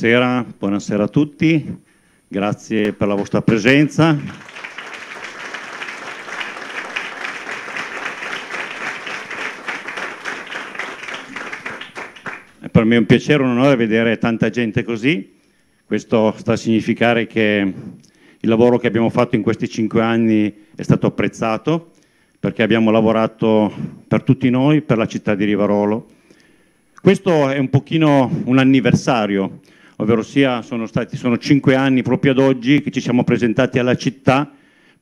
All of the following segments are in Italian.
Buonasera, buonasera a tutti, grazie per la vostra presenza. È per me un piacere, un onore vedere tanta gente così. Questo sta a significare che il lavoro che abbiamo fatto in questi cinque anni è stato apprezzato perché abbiamo lavorato per tutti noi, per la città di Rivarolo. Questo è un pochino un anniversario, ovvero sia sono, stati, sono cinque anni proprio ad oggi che ci siamo presentati alla città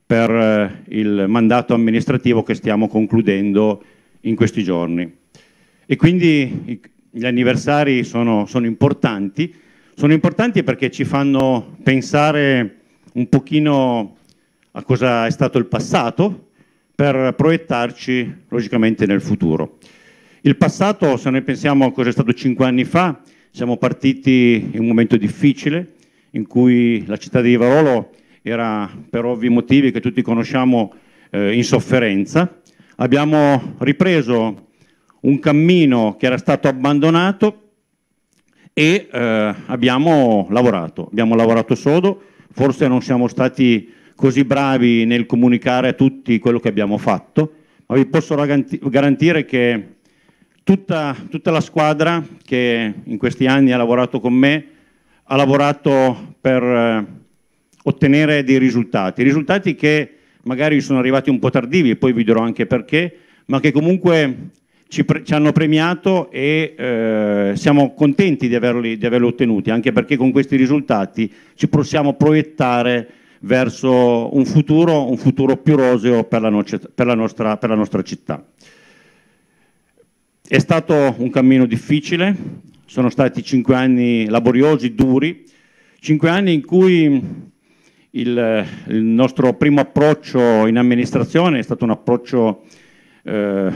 per eh, il mandato amministrativo che stiamo concludendo in questi giorni. E quindi i, gli anniversari sono, sono, importanti, sono importanti perché ci fanno pensare un pochino a cosa è stato il passato per proiettarci logicamente nel futuro. Il passato, se noi pensiamo a cosa è stato cinque anni fa, siamo partiti in un momento difficile in cui la città di Varolo era per ovvi motivi che tutti conosciamo eh, in sofferenza. Abbiamo ripreso un cammino che era stato abbandonato e eh, abbiamo lavorato, abbiamo lavorato sodo, forse non siamo stati così bravi nel comunicare a tutti quello che abbiamo fatto, ma vi posso garantire che Tutta, tutta, la squadra che in questi anni ha lavorato con me ha lavorato per eh, ottenere dei risultati, risultati che magari sono arrivati un po' tardivi, e poi vi dirò anche perché, ma che comunque ci, ci hanno premiato e eh, siamo contenti di averli, di averli ottenuti, anche perché con questi risultati ci possiamo proiettare verso un futuro, un futuro più roseo per la, no per la, nostra, per la nostra città. È stato un cammino difficile, sono stati cinque anni laboriosi, duri, cinque anni in cui il, il nostro primo approccio in amministrazione è stato un approccio eh,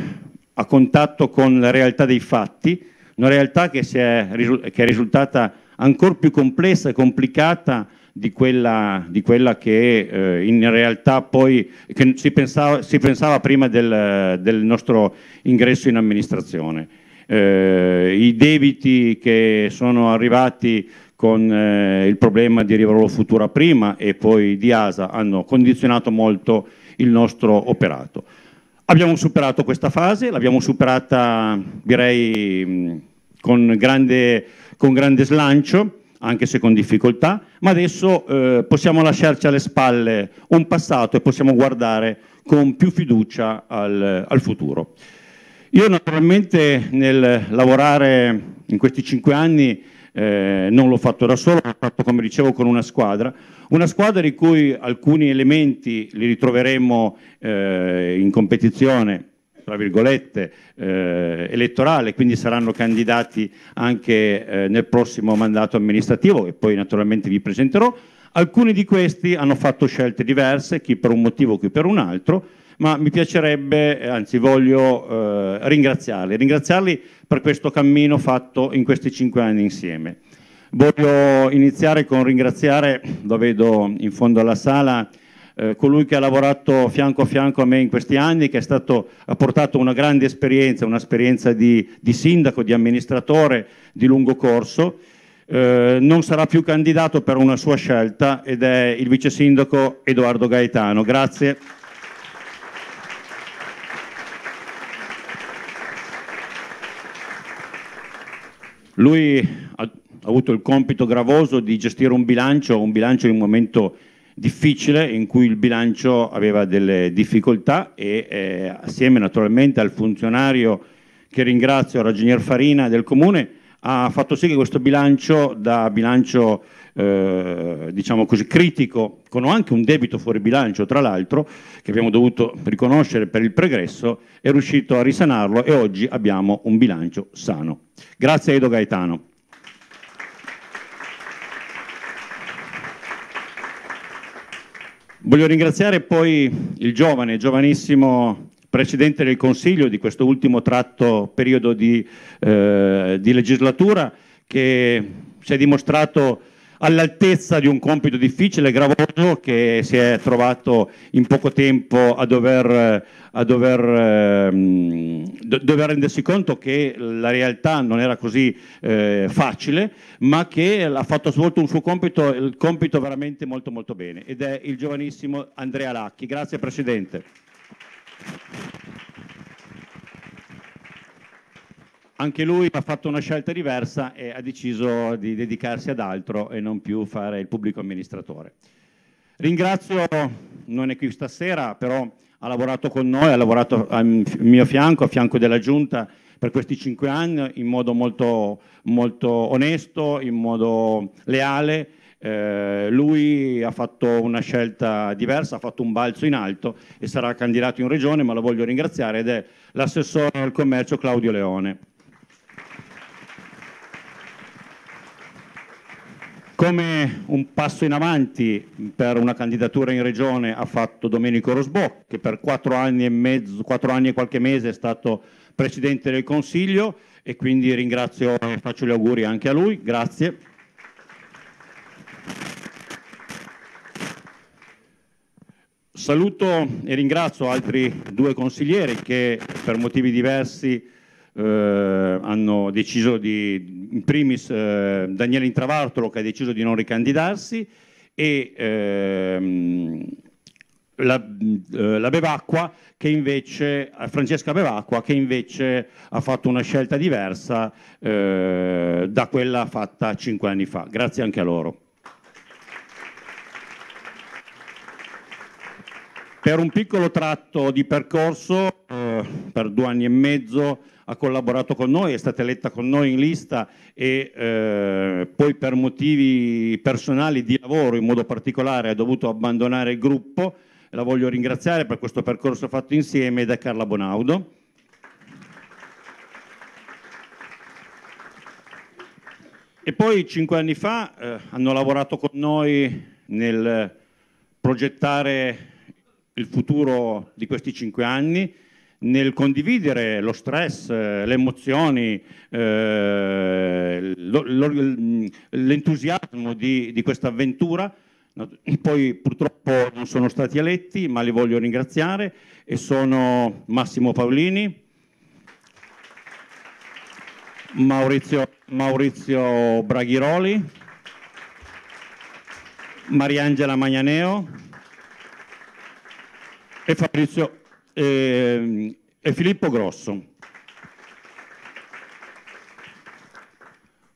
a contatto con la realtà dei fatti, una realtà che, è, che è risultata ancora più complessa e complicata di quella, di quella che eh, in realtà poi si pensava, si, pensava, prima del, del, nostro ingresso in amministrazione. Eh, I debiti che sono arrivati con eh, il problema di Rivarolo Futura prima e poi di ASA hanno condizionato molto il nostro operato. Abbiamo superato questa fase, l'abbiamo superata direi mm, con grande, con grande slancio, anche se con difficoltà, ma adesso eh, possiamo lasciarci alle spalle un passato e possiamo guardare con più fiducia al, al futuro. Io naturalmente nel lavorare in questi cinque anni eh, non l'ho fatto da solo, l'ho fatto come dicevo con una squadra, una squadra di cui alcuni elementi li ritroveremo eh, in competizione tra virgolette, eh, elettorale, quindi saranno candidati anche eh, nel prossimo mandato amministrativo che poi naturalmente vi presenterò. Alcuni di questi hanno fatto scelte diverse, chi per un motivo, chi per un altro, ma mi piacerebbe, anzi voglio eh, ringraziarli, ringraziarli per questo cammino fatto in questi cinque anni insieme. Voglio iniziare con ringraziare, lo vedo in fondo alla sala, eh, colui che ha lavorato fianco a fianco a me in questi anni, che stato, ha portato una grande esperienza, un'esperienza di, di sindaco, di amministratore di lungo corso. Eh, non sarà più candidato per una sua scelta ed è il vice sindaco Edoardo Gaetano. Grazie. Lui ha avuto il compito gravoso di gestire un bilancio, un bilancio in un momento difficile in cui il bilancio aveva delle difficoltà e eh, assieme naturalmente al funzionario che ringrazio, Ragionier Farina del Comune, ha fatto sì che questo bilancio da bilancio eh, diciamo così critico, con anche un debito fuori bilancio tra l'altro, che abbiamo dovuto riconoscere per il pregresso, è riuscito a risanarlo e oggi abbiamo un bilancio sano. Grazie Edo Gaetano. Voglio ringraziare poi il giovane, giovanissimo Presidente del Consiglio di questo ultimo tratto periodo di, eh, di legislatura che si è dimostrato all'altezza di un compito difficile e gravoso che si è trovato in poco tempo a dover, a dover, ehm, dover rendersi conto che la realtà non era così eh, facile, ma che ha fatto svolto un suo compito, il compito veramente molto molto bene ed è il giovanissimo Andrea Lacchi. Grazie Presidente. anche lui ha fatto una scelta diversa e ha deciso di dedicarsi ad altro e non più fare il pubblico amministratore. Ringrazio, non è qui stasera, però ha lavorato con noi, ha lavorato al mio fianco, a fianco della Giunta per questi cinque anni in modo molto, molto onesto, in modo leale. Eh, lui ha fatto una scelta diversa, ha fatto un balzo in alto e sarà candidato in regione, ma lo voglio ringraziare ed è l'assessore al commercio Claudio Leone. Come un passo in avanti per una candidatura in regione ha fatto Domenico Rosbò, che per quattro anni e, mezzo, quattro anni e qualche mese è stato Presidente del Consiglio e quindi ringrazio e faccio gli auguri anche a lui. Grazie. Saluto e ringrazio altri due consiglieri che per motivi diversi eh, hanno deciso di, in primis eh, Daniele Intravartolo che ha deciso di non ricandidarsi e ehm, la, eh, la, Bevacqua che invece, eh, Francesca Bevacqua che invece ha fatto una scelta diversa eh, da quella fatta cinque anni fa. Grazie anche a loro. Per un piccolo tratto di percorso, eh, per due anni e mezzo, ha collaborato con noi, è stata eletta con noi in lista e eh, poi per motivi personali di lavoro in modo particolare ha dovuto abbandonare il gruppo. La voglio ringraziare per questo percorso fatto insieme da Carla Bonaudo. E poi cinque anni fa eh, hanno lavorato con noi nel progettare il futuro di questi cinque anni, nel condividere lo stress, eh, le emozioni, eh, mm, l'entusiasmo di, di questa avventura. Poi purtroppo non sono stati eletti, ma li voglio ringraziare e sono Massimo Paolini, Maurizio, Maurizio Braghiroli, Mariangela Magnaneo e Fabrizio, e, ehm, e Filippo Grosso.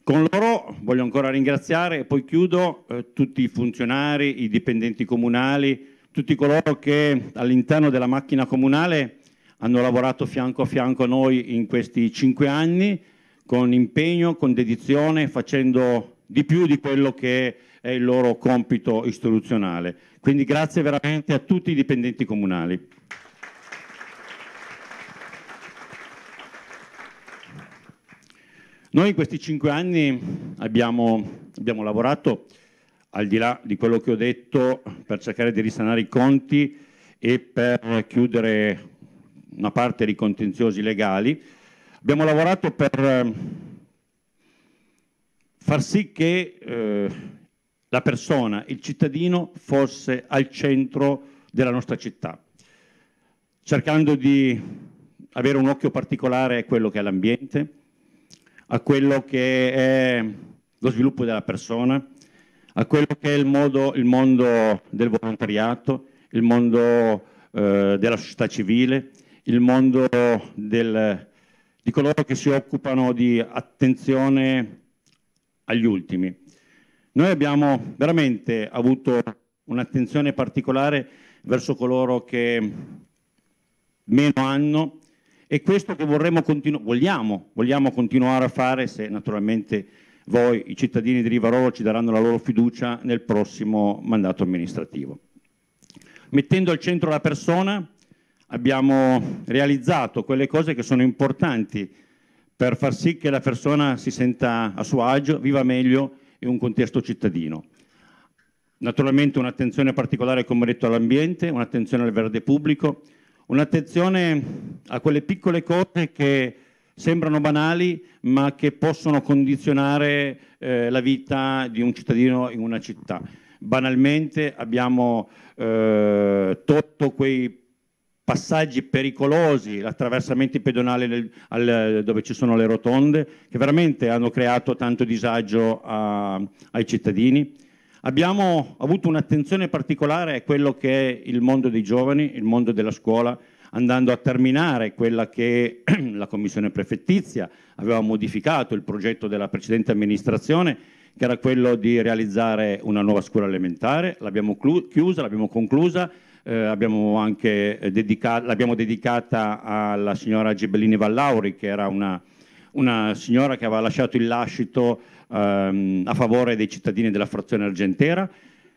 Con loro voglio ancora ringraziare e poi chiudo eh, tutti i funzionari, i dipendenti comunali, tutti coloro che all'interno della macchina comunale hanno lavorato fianco a fianco a noi in questi cinque anni con impegno, con dedizione, facendo di più di quello che è il loro compito istituzionale. Quindi grazie veramente a tutti i dipendenti comunali. Noi in questi cinque anni abbiamo, abbiamo lavorato, al di là di quello che ho detto, per cercare di risanare i conti e per chiudere una parte dei contenziosi legali, abbiamo lavorato per ehm, far sì che eh, la persona, il cittadino, fosse al centro della nostra città, cercando di avere un occhio particolare a quello che è l'ambiente, a quello che è lo sviluppo della persona, a quello che è il, modo, il mondo del volontariato, il mondo eh, della società civile, il mondo del, di coloro che si occupano di attenzione agli ultimi. Noi abbiamo veramente avuto un'attenzione particolare verso coloro che meno hanno, è questo che continu vogliamo, vogliamo, continuare a fare se naturalmente voi, i cittadini di Rivarolo, ci daranno la loro fiducia nel prossimo mandato amministrativo. Mettendo al centro la persona abbiamo realizzato quelle cose che sono importanti per far sì che la persona si senta a suo agio, viva meglio in un contesto cittadino. Naturalmente un'attenzione particolare, come ho detto, all'ambiente, un'attenzione al verde pubblico, Un'attenzione a quelle piccole cose che sembrano banali ma che possono condizionare eh, la vita di un cittadino in una città. Banalmente abbiamo eh, tolto quei passaggi pericolosi, l'attraversamento pedonale nel, al, dove ci sono le rotonde, che veramente hanno creato tanto disagio a, ai cittadini Abbiamo avuto un'attenzione particolare a quello che è il mondo dei giovani, il mondo della scuola, andando a terminare quella che la Commissione prefettizia aveva modificato, il progetto della precedente amministrazione, che era quello di realizzare una nuova scuola elementare. L'abbiamo chiusa, l'abbiamo conclusa, eh, abbiamo anche eh, dedica l'abbiamo dedicata alla signora Gebellini Vallauri, che era una, una signora che aveva lasciato il lascito ehm, a favore dei cittadini della frazione argentera.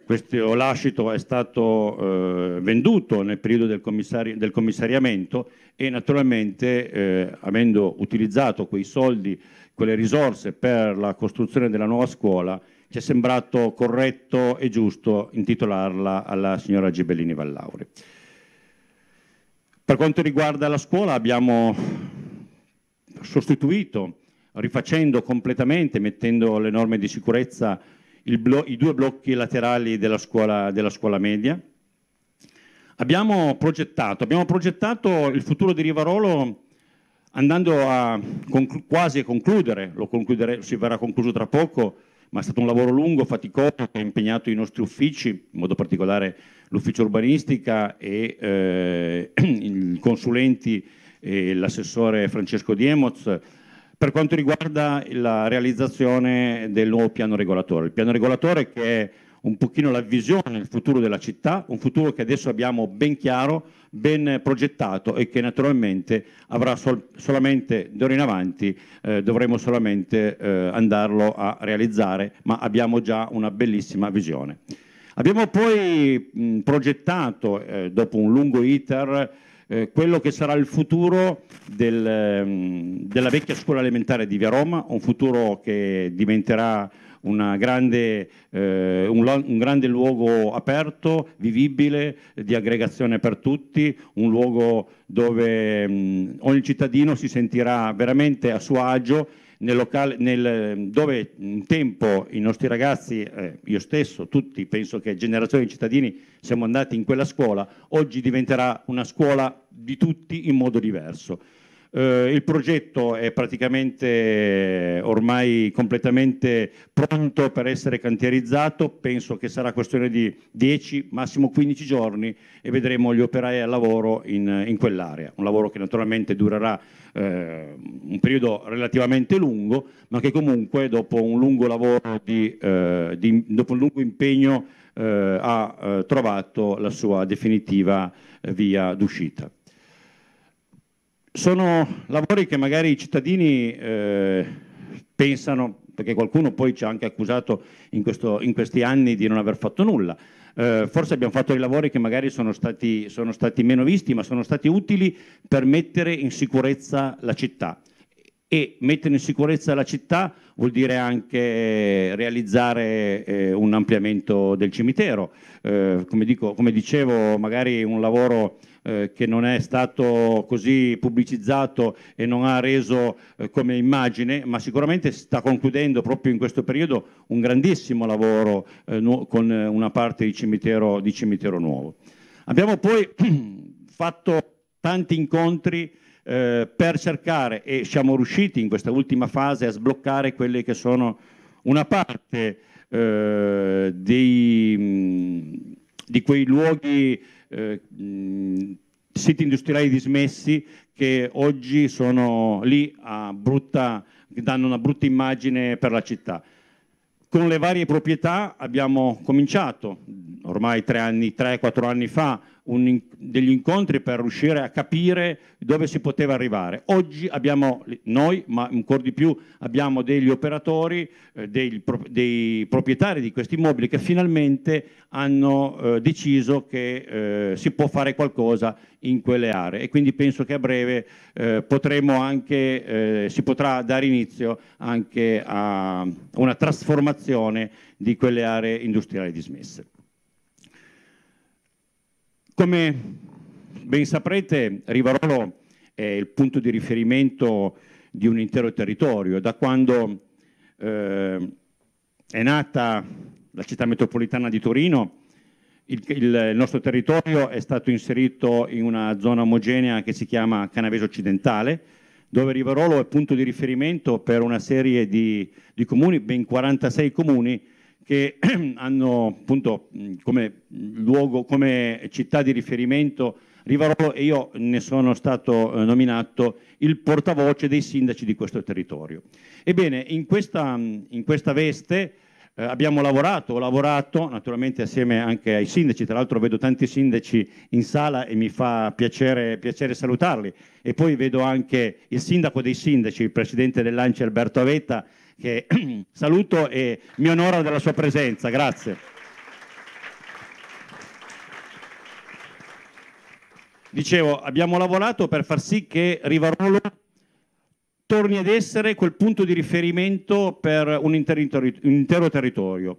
Questo lascito è stato eh, venduto nel periodo del, commissari del commissariamento e naturalmente eh, avendo utilizzato quei soldi, quelle risorse per la costruzione della nuova scuola, ci è sembrato corretto e giusto intitolarla alla signora Gibellini Vallauri. Per quanto riguarda la scuola abbiamo sostituito rifacendo completamente, mettendo le norme di sicurezza, i due blocchi laterali della scuola, della scuola media. Abbiamo progettato, abbiamo progettato il futuro di Rivarolo andando a quasi a concludere, lo si verrà concluso tra poco, ma è stato un lavoro lungo, faticoso, che ha impegnato i nostri uffici, in modo particolare l'ufficio urbanistica e eh, i consulenti e l'assessore Francesco Diemoz, per quanto riguarda la realizzazione del nuovo piano regolatore, il piano regolatore che è un pochino la visione, del futuro della città, un futuro che adesso abbiamo ben chiaro, ben progettato e che naturalmente avrà sol solamente d'ora in avanti, eh, dovremo solamente eh, andarlo a realizzare, ma abbiamo già una bellissima visione. Abbiamo poi mh, progettato, eh, dopo un lungo iter, eh, quello che sarà il futuro del, ehm, della vecchia scuola elementare di Via Roma, un futuro che diventerà Grande, eh, un, un, grande luogo aperto, vivibile, di aggregazione per tutti, un luogo dove mh, mm, ogni cittadino si sentirà veramente a suo agio nel locale, nel, dove un tempo i nostri ragazzi, eh, io stesso, tutti, penso che generazioni di cittadini siamo andati in quella scuola, oggi diventerà una scuola di tutti in modo diverso. Eh, il progetto è praticamente ormai completamente pronto per essere cantierizzato, penso che sarà questione di 10, massimo 15 giorni e vedremo gli operai al lavoro in, in quell'area, un lavoro che naturalmente durerà eh, un periodo relativamente lungo, ma che comunque dopo un lungo lavoro, di, eh, di, dopo un lungo impegno eh, ha eh, trovato la sua definitiva eh, via d'uscita sono lavori che magari i cittadini eh, pensano, perché qualcuno poi ci ha anche accusato in, questo, in questi anni di non aver fatto nulla. Eh, forse abbiamo fatto dei lavori che magari sono stati, sono stati, meno visti, ma sono stati utili per mettere in sicurezza la città. E mettere in sicurezza la città vuol dire anche realizzare eh, un ampliamento del cimitero. Eh, come, dico, come, dicevo, magari un lavoro eh, che non è stato così pubblicizzato e non ha reso eh, come immagine, ma sicuramente sta concludendo proprio in questo periodo un grandissimo lavoro eh, no, con eh, una parte di cimitero, di cimitero nuovo. Abbiamo poi fatto tanti incontri eh, per cercare e siamo riusciti in questa ultima fase a sbloccare quelle che sono una parte dei, di quei luoghi eh, siti industriali dismessi che oggi sono lì a brutta, danno una brutta immagine per la città. Con le varie proprietà abbiamo cominciato ormai tre anni, tre, quattro anni fa un, degli incontri per riuscire a capire dove si poteva arrivare. Oggi abbiamo noi, ma ancora di più abbiamo degli operatori, eh, dei, dei, proprietari di questi immobili che finalmente hanno eh, deciso che eh, si può fare qualcosa in quelle aree e quindi penso che a breve eh, anche, eh, si potrà dare inizio anche a una trasformazione di quelle aree industriali dismesse. Come ben saprete, Rivarolo è il punto di riferimento di un intero territorio. Da quando eh, è nata la città metropolitana di Torino, il, il, nostro territorio è stato inserito in una zona omogenea che si chiama Canavese Occidentale, dove Rivarolo è punto di riferimento per una serie di, di comuni, ben 46 comuni, che hanno appunto come luogo, come città di riferimento Rivarolo e io ne sono stato eh, nominato il portavoce dei sindaci di questo territorio. Ebbene, in questa, in questa veste eh, abbiamo lavorato, ho lavorato naturalmente assieme anche ai sindaci, tra l'altro vedo tanti sindaci in sala e mi fa piacere, piacere salutarli e poi vedo anche il sindaco dei sindaci, il presidente dell'Anci Alberto Avetta che saluto e mi onora della sua presenza. Grazie. Dicevo, abbiamo lavorato per far sì che Rivarolo torni ad essere quel punto di riferimento per un intero, un intero territorio.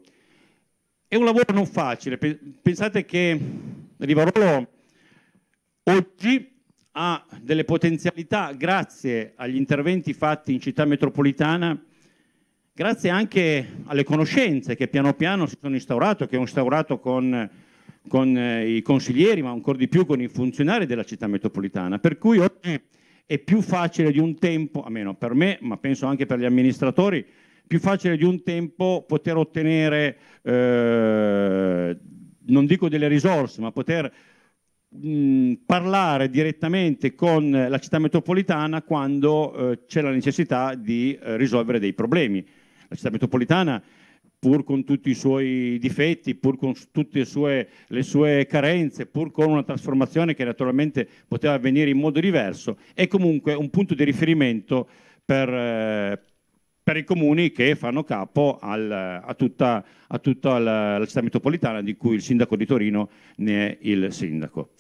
È un lavoro non facile, pensate che Rivarolo oggi ha delle potenzialità grazie agli interventi fatti in città metropolitana grazie anche alle conoscenze che piano piano si sono instaurate, che ho instaurato con, con eh, i consiglieri, ma ancora di più con i funzionari della città metropolitana, per cui oggi è più facile di un tempo, almeno per me, ma penso anche per gli amministratori, più facile di un tempo poter ottenere, eh, non dico delle risorse, ma poter parlare direttamente con la città metropolitana quando eh, c'è la necessità di eh, risolvere dei problemi la città metropolitana, pur con tutti i suoi difetti, pur con tutte le sue, le sue carenze, pur con una trasformazione che naturalmente poteva avvenire in modo diverso, è comunque un punto di riferimento per, eh, per i comuni che fanno capo al, a tutta, a tutta la, la, città metropolitana di cui il sindaco di Torino ne è il sindaco.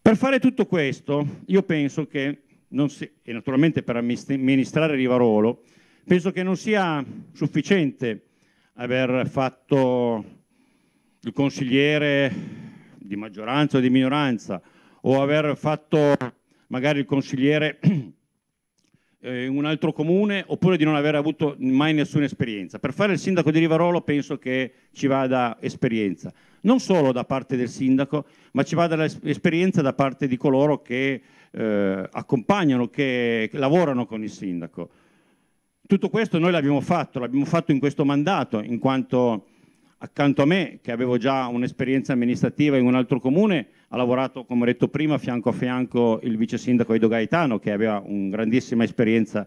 Per fare tutto questo io penso che, si, e naturalmente per amministrare Rivarolo, Penso che non sia sufficiente aver fatto il consigliere di maggioranza o di minoranza o aver fatto magari il consigliere eh, in un altro comune oppure di non aver avuto mai nessuna esperienza. Per fare il sindaco di Rivarolo penso che ci vada esperienza, non solo da parte del sindaco, ma ci vada esperienza da parte di coloro che eh, accompagnano, che, che lavorano con il sindaco. Tutto questo noi l'abbiamo fatto, l'abbiamo fatto in questo mandato, in quanto accanto a me, che avevo già un'esperienza amministrativa in un altro comune, ha lavorato, come ho detto prima, fianco a fianco il vice sindaco Edo Gaetano, che aveva una grandissima esperienza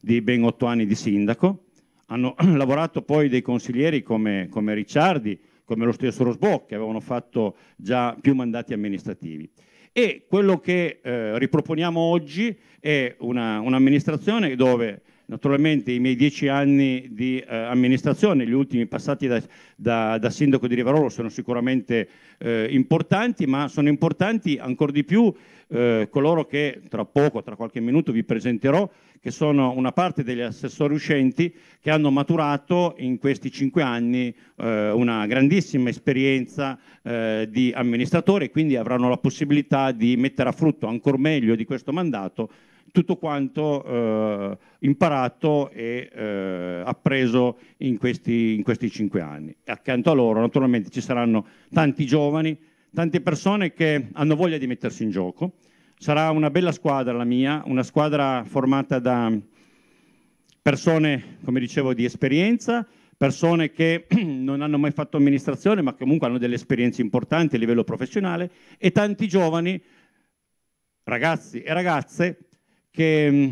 di ben otto anni di sindaco. Hanno lavorato poi dei consiglieri come, come Ricciardi, come lo stesso Rosbò, che avevano fatto già più mandati amministrativi. E quello che eh, riproponiamo oggi è un'amministrazione dove Naturalmente i miei dieci anni di eh, amministrazione, gli ultimi passati da, da, da sindaco di Rivarolo, sono sicuramente eh, importanti, ma sono importanti ancora di più eh, coloro che tra poco, tra qualche minuto vi presenterò, che sono una parte degli assessori uscenti che hanno maturato in questi cinque anni eh, una grandissima esperienza eh, di amministratore e quindi avranno la possibilità di mettere a frutto ancora meglio di questo mandato tutto quanto eh, imparato e eh, appreso in questi, in questi cinque anni. E accanto a loro naturalmente ci saranno tanti giovani, tante persone che hanno voglia di mettersi in gioco. Sarà una bella squadra la mia, una squadra formata da persone, come dicevo, di esperienza, persone che non hanno mai fatto amministrazione ma comunque hanno delle esperienze importanti a livello professionale e tanti giovani, ragazzi e ragazze, che mm,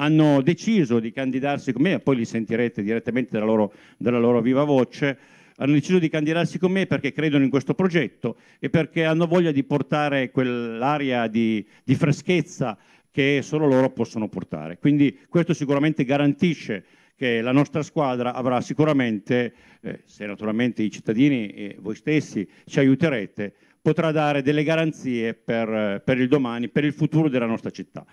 hanno deciso di candidarsi con me, poi li sentirete direttamente dalla loro, dalla loro viva voce, hanno deciso di candidarsi con me perché credono in questo progetto e perché hanno voglia di portare quell'aria di, di freschezza che solo loro possono portare. Quindi questo sicuramente garantisce che la nostra squadra avrà sicuramente, eh, se naturalmente i cittadini e voi stessi ci aiuterete, potrà dare delle garanzie per, per, il domani, per il futuro della nostra città.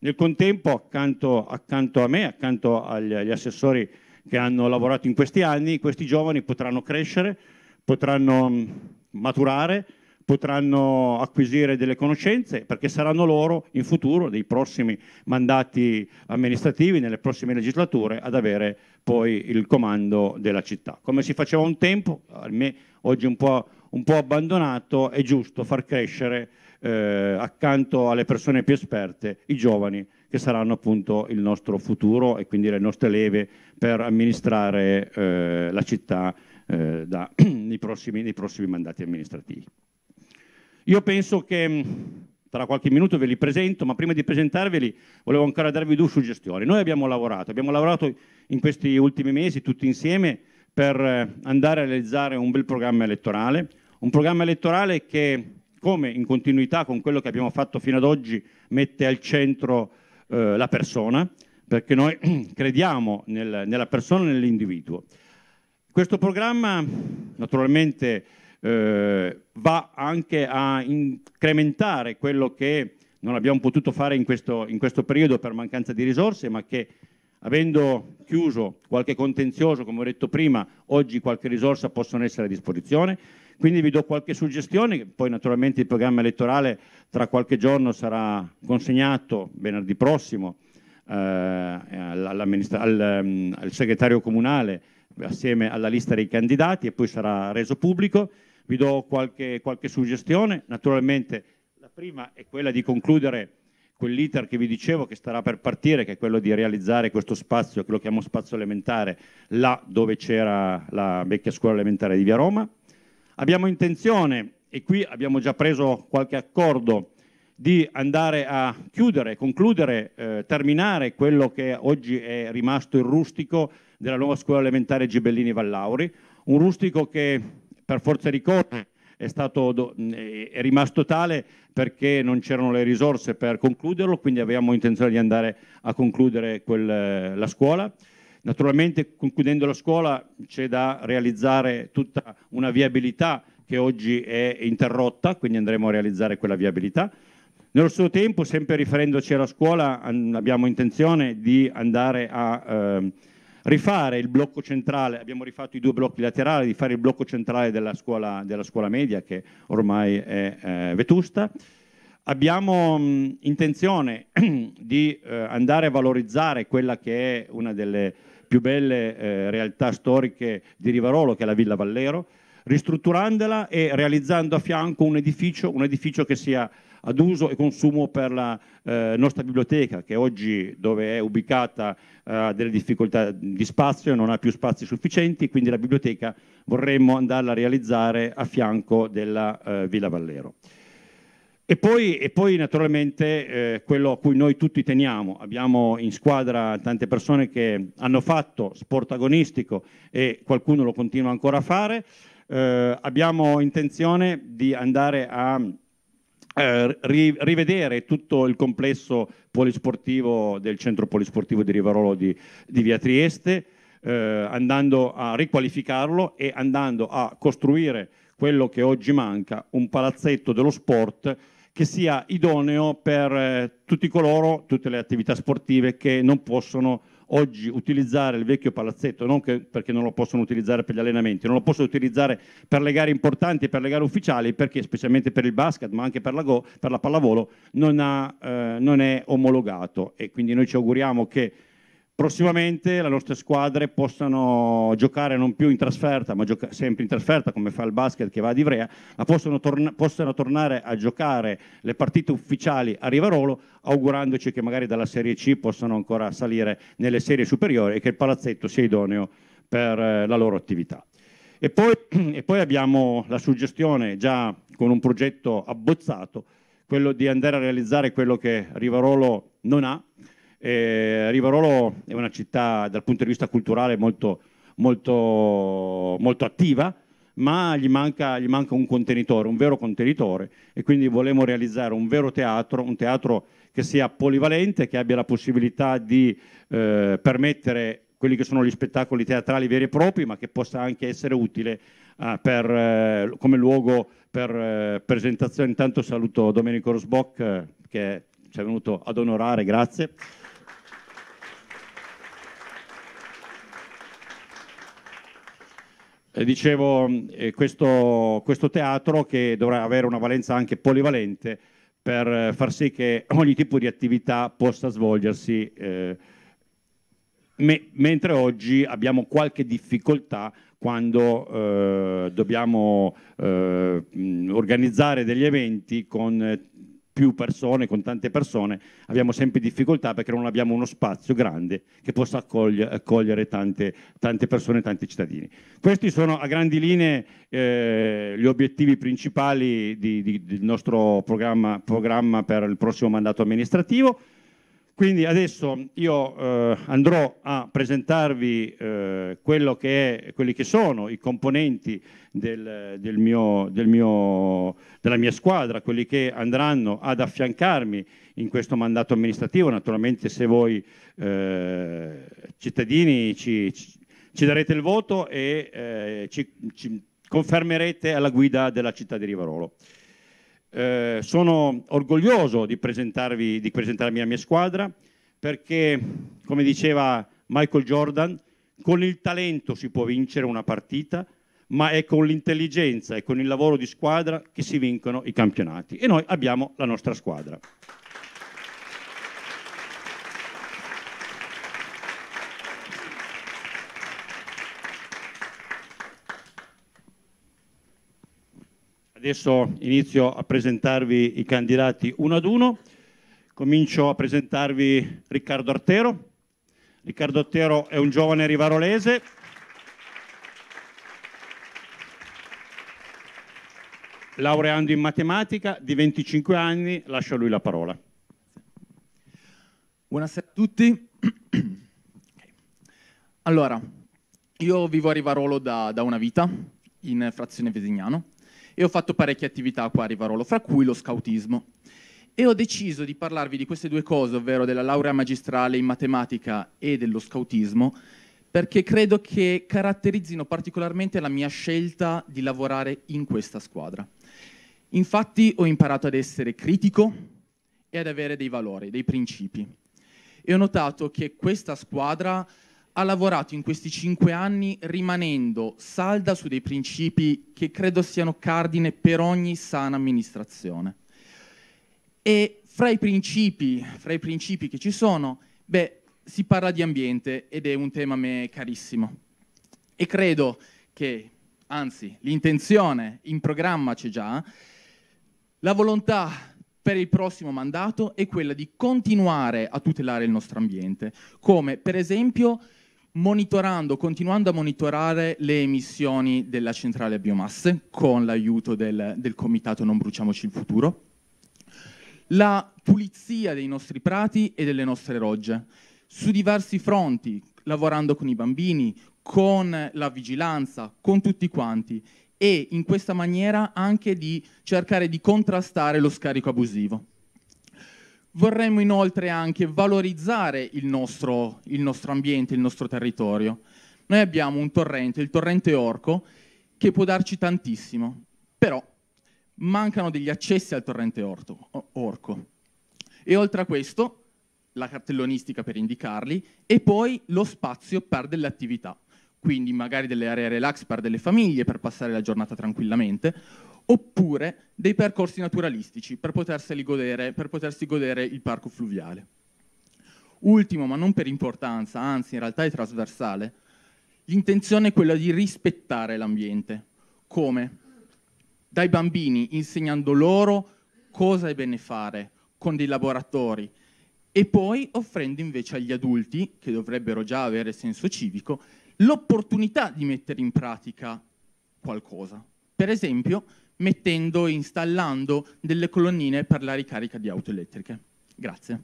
Nel contempo, accanto, accanto a me, accanto agli, agli, assessori che hanno lavorato in questi anni, questi giovani potranno crescere, potranno mm, maturare, potranno acquisire delle conoscenze perché saranno loro in futuro, nei prossimi mandati amministrativi, nelle prossime legislature, ad avere poi il comando della città. Come si faceva un tempo, a me oggi un po' un po' abbandonato, è giusto far crescere eh, accanto alle persone più esperte i giovani che saranno appunto il nostro futuro e quindi le nostre leve per amministrare eh, la città eh, da, nei, prossimi, nei prossimi mandati amministrativi. Io penso che mm, tra qualche minuto ve li presento, ma prima di presentarveli volevo ancora darvi due suggestioni. Noi abbiamo lavorato, abbiamo lavorato in questi ultimi mesi tutti insieme per eh, andare a realizzare un bel programma elettorale, un programma elettorale che, come in continuità con quello che abbiamo fatto fino ad oggi, mette al centro eh, la persona, perché noi crediamo nel, nella persona e nell'individuo. Questo programma naturalmente eh, va anche a incrementare quello che non abbiamo potuto fare in questo, in questo periodo per mancanza di risorse, ma che avendo chiuso qualche contenzioso, come ho detto prima, oggi qualche risorsa possono essere a disposizione quindi vi do qualche suggestione, poi naturalmente il programma elettorale tra qualche giorno sarà consegnato venerdì prossimo eh, al, ehm, al segretario comunale assieme alla lista dei candidati e poi sarà reso pubblico. Vi do qualche, qualche suggestione, naturalmente la prima è quella di concludere quell'iter che vi dicevo che starà per partire, che è quello di realizzare questo spazio, che lo chiamo spazio elementare, là dove c'era la vecchia scuola elementare di Via Roma. Abbiamo intenzione, e qui abbiamo già preso qualche accordo, di andare a chiudere, concludere, eh, terminare quello che oggi è rimasto il rustico della nuova scuola elementare Gibellini Vallauri, un rustico che per forza di cose è, stato, mm, è rimasto tale perché non c'erano le risorse per concluderlo, quindi avevamo intenzione di andare a concludere quel, la scuola. Naturalmente concludendo la scuola c'è da realizzare tutta una viabilità che oggi è interrotta, quindi andremo a realizzare quella viabilità. Nello stesso tempo, sempre riferendoci alla scuola, abbiamo intenzione di andare a eh, rifare il blocco centrale, abbiamo rifatto i due blocchi laterali, di fare il blocco centrale della scuola, della scuola media che ormai è eh, vetusta. Abbiamo mh, intenzione di eh, andare a valorizzare quella che è una delle più belle eh, realtà storiche di Rivarolo, che è la Villa Vallero, ristrutturandola e realizzando a fianco un edificio, un edificio che sia ad uso e consumo per la eh, nostra biblioteca, che oggi dove è ubicata eh, ha delle difficoltà di spazio, non ha più spazi sufficienti, quindi la biblioteca vorremmo andarla a realizzare a fianco della eh, Villa Vallero. E poi, e poi naturalmente eh, quello a cui noi tutti teniamo, abbiamo in squadra tante persone che hanno fatto sport agonistico e qualcuno lo continua ancora a fare, eh, abbiamo intenzione di andare a eh, ri rivedere tutto il complesso polisportivo del centro polisportivo di Rivarolo di, di Via Trieste, eh, andando a riqualificarlo e andando a costruire quello che oggi manca, un palazzetto dello sport che sia idoneo per eh, tutti coloro, tutte le attività sportive che non possono oggi utilizzare il vecchio palazzetto, non che, perché non lo possono utilizzare per gli allenamenti, non lo possono utilizzare per le gare importanti per le gare ufficiali, perché specialmente per il basket, ma anche per la, go, per la pallavolo, non, ha, eh, non è omologato. E quindi noi ci auguriamo che prossimamente le nostre squadre possano giocare non più in trasferta, ma sempre in trasferta come fa il basket che va ad Ivrea, ma possano, torn possano tornare a giocare le partite ufficiali a Rivarolo, augurandoci che magari dalla Serie C possano ancora salire nelle serie superiori e che il palazzetto sia idoneo per eh, la loro attività. E poi, e poi abbiamo la suggestione già con un progetto abbozzato, quello di andare a realizzare quello che Rivarolo non ha, eh, Rivarolo è una città dal punto di vista culturale molto, molto, molto attiva, ma gli manca, gli manca, un contenitore, un vero contenitore e quindi volevamo realizzare un vero teatro, un teatro che sia polivalente, che abbia la possibilità di eh, permettere quelli che sono gli spettacoli teatrali veri e propri, ma che possa anche essere utile eh, per, eh, come luogo per eh, presentazioni. Intanto saluto Domenico Rosbock eh, che ci è venuto ad onorare, grazie. Eh, dicevo, mm, eh, questo, questo, teatro che dovrà avere una valenza anche polivalente per eh, far sì che ogni tipo di attività possa svolgersi, eh, me mentre oggi abbiamo qualche difficoltà quando eh, dobbiamo mm, organizzare degli eventi con più persone, con tante persone, abbiamo sempre difficoltà perché non abbiamo uno spazio grande che possa accogliere tante, tante persone, tanti cittadini. Questi sono a grandi linee eh, gli obiettivi principali di, di, del nostro programma, programma per il prossimo mandato amministrativo. Quindi adesso io eh, andrò a presentarvi eh, che è, quelli che sono i componenti del, del mio, del mio, della mia squadra, quelli che andranno ad affiancarmi in questo mandato amministrativo. Naturalmente se voi eh, cittadini ci, ci, darete il voto e eh, ci, ci confermerete alla guida della città di Rivarolo. Eh, sono orgoglioso di, presentarvi, di presentarmi la mia squadra perché, come diceva Michael Jordan, con il talento si può vincere una partita, ma è con l'intelligenza e con il lavoro di squadra che si vincono i campionati. E noi abbiamo la nostra squadra. Adesso inizio a presentarvi i candidati uno ad uno. Comincio a presentarvi Riccardo Artero. Riccardo Artero è un giovane rivarolese. Laureando in matematica, di 25 anni, lascio a lui la parola. Buonasera a tutti. Allora, io vivo a Rivarolo da, da una vita, in frazione Vesignano e ho fatto parecchie attività qua a Rivarolo, fra cui lo scautismo. E ho deciso di parlarvi di queste due cose, ovvero della laurea magistrale in matematica e dello scautismo, perché credo che caratterizzino particolarmente la mia scelta di lavorare in questa squadra. Infatti ho imparato ad essere critico e ad avere dei valori, dei principi. E ho notato che questa squadra ha lavorato in questi cinque anni rimanendo salda su dei principi che credo siano cardine per ogni sana amministrazione. E fra i principi, fra i principi che ci sono, beh, si parla di ambiente ed è un tema a me carissimo. E credo che, anzi, l'intenzione in programma c'è già, la volontà per il prossimo mandato è quella di continuare a tutelare il nostro ambiente, come per esempio monitorando, continuando a monitorare le emissioni della centrale a biomasse con l'aiuto del, del comitato Non bruciamoci il futuro, la pulizia dei nostri prati e delle nostre rogge su diversi fronti, lavorando con i bambini, con la vigilanza, con tutti quanti e in questa maniera anche di cercare di contrastare lo scarico abusivo. Vorremmo inoltre anche valorizzare il nostro, il nostro ambiente, il nostro territorio. Noi abbiamo un torrente, il torrente Orco, che può darci tantissimo, però mancano degli accessi al torrente orto, Orco. E oltre a questo, la cartellonistica per indicarli, e poi lo spazio per delle attività, quindi magari delle aree relax per delle famiglie per passare la giornata tranquillamente, oppure dei percorsi naturalistici per, godere, per potersi godere il parco fluviale. Ultimo, ma non per importanza, anzi in realtà è trasversale, l'intenzione è quella di rispettare l'ambiente. Come? Dai bambini, insegnando loro cosa è bene fare, con dei laboratori, e poi offrendo invece agli adulti, che dovrebbero già avere senso civico, l'opportunità di mettere in pratica qualcosa. Per esempio, mettendo e installando delle colonnine per la ricarica di auto elettriche. Grazie.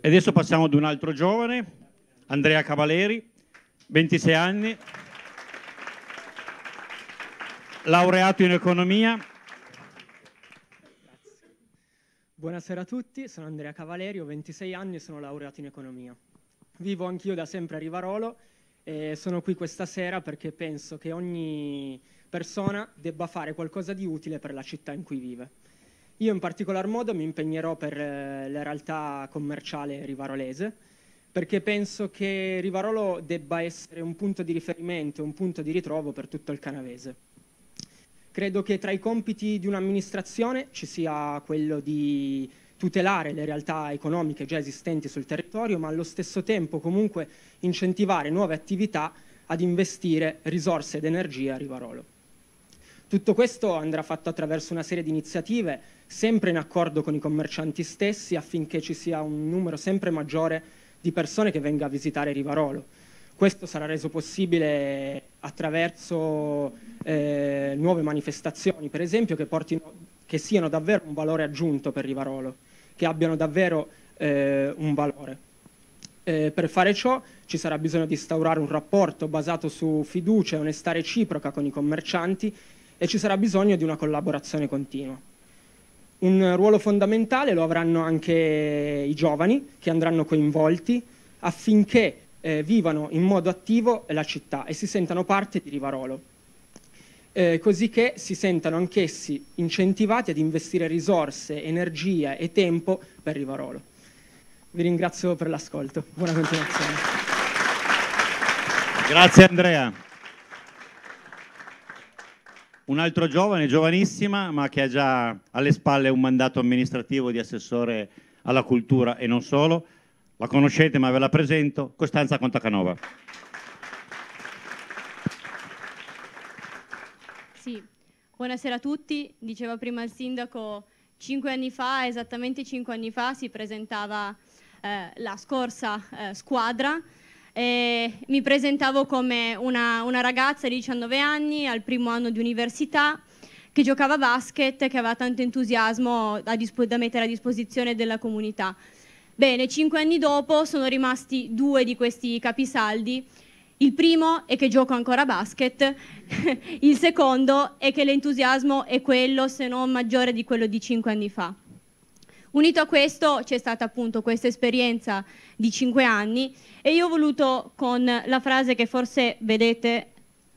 E adesso passiamo ad un altro giovane, Andrea Cavaleri, 26 anni, laureato in economia. Buonasera a tutti, sono Andrea Cavaleri, ho 26 anni e sono laureato in economia. Vivo anch'io da sempre a Rivarolo e sono qui questa sera perché penso che ogni persona debba fare qualcosa di utile per la città in cui vive. Io in particolar modo mi impegnerò per eh, la realtà commerciale rivarolese perché penso che Rivarolo debba essere un punto di riferimento, un punto di ritrovo per tutto il canavese. Credo che tra i compiti di un'amministrazione ci sia quello di tutelare le realtà economiche già esistenti sul territorio, ma allo stesso tempo comunque incentivare nuove attività ad investire risorse ed energie a Rivarolo. Tutto questo andrà fatto attraverso una serie di iniziative, sempre in accordo con i commercianti stessi, affinché ci sia un numero sempre maggiore di persone che venga a visitare Rivarolo. Questo sarà reso possibile attraverso eh, nuove manifestazioni, per esempio, che, portino, che siano davvero un valore aggiunto per Rivarolo che abbiano davvero eh, un valore. Eh, per fare ciò ci sarà bisogno di instaurare un rapporto basato su fiducia e onestà reciproca con i commercianti e ci sarà bisogno di una collaborazione continua. Un ruolo fondamentale lo avranno anche i giovani che andranno coinvolti affinché eh, vivano in modo attivo la città e si sentano parte di Rivarolo eh, così che si sentano anch'essi incentivati ad investire risorse, energia e tempo per Rivarolo. Vi ringrazio per l'ascolto, buona continuazione. Grazie Andrea. Un altro giovane, giovanissima, ma che ha già alle spalle un mandato amministrativo di assessore alla cultura e non solo. La conoscete ma ve la presento, Costanza Contacanova. Buonasera a tutti, diceva prima il sindaco, cinque anni fa, esattamente cinque anni fa, si presentava eh, la scorsa eh, squadra. E mi presentavo come una, una ragazza di 19 anni, al primo anno di università, che giocava basket, che aveva tanto entusiasmo da, da mettere a disposizione della comunità. Bene, cinque anni dopo sono rimasti due di questi capisaldi il primo è che gioco ancora a basket, il secondo è che l'entusiasmo è quello, se non maggiore, di quello di cinque anni fa. Unito a questo c'è stata appunto questa esperienza di cinque anni e io ho voluto con la frase che forse vedete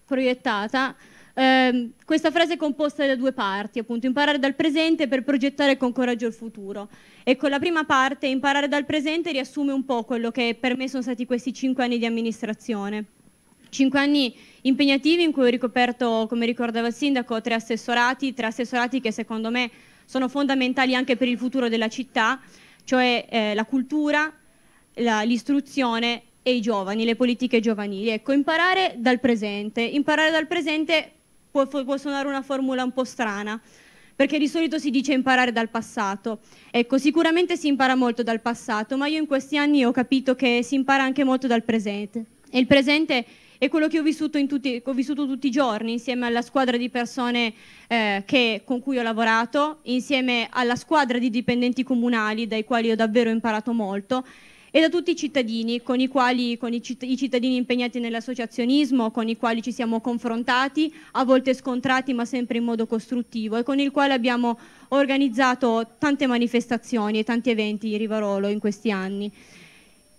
proiettata, eh, questa frase è composta da due parti, appunto, imparare dal presente per progettare con coraggio il futuro. Ecco, la prima parte, imparare dal presente, riassume un po' quello che per me sono stati questi cinque anni di amministrazione. Cinque anni impegnativi in cui ho ricoperto, come ricordava il sindaco, tre assessorati, tre assessorati che secondo me sono fondamentali anche per il futuro della città, cioè eh, la cultura, la, l'istruzione e i giovani, le politiche giovanili. Ecco, imparare dal presente. Imparare dal presente può, può suonare una formula un po' strana, perché di solito si dice imparare dal passato. Ecco, sicuramente si impara molto dal passato, ma io in questi anni ho capito che si impara anche molto dal presente. E il presente è quello che ho vissuto, tutti, ho vissuto tutti i giorni, insieme alla squadra di persone eh, che, con cui ho lavorato, insieme alla squadra di dipendenti comunali, dai quali ho davvero imparato molto, e da tutti i cittadini, con i quali con i, cittadini impegnati nell'associazionismo, con i quali ci siamo confrontati, a volte scontrati ma sempre in modo costruttivo e con il quale abbiamo organizzato tante manifestazioni e tanti eventi di Rivarolo in questi anni.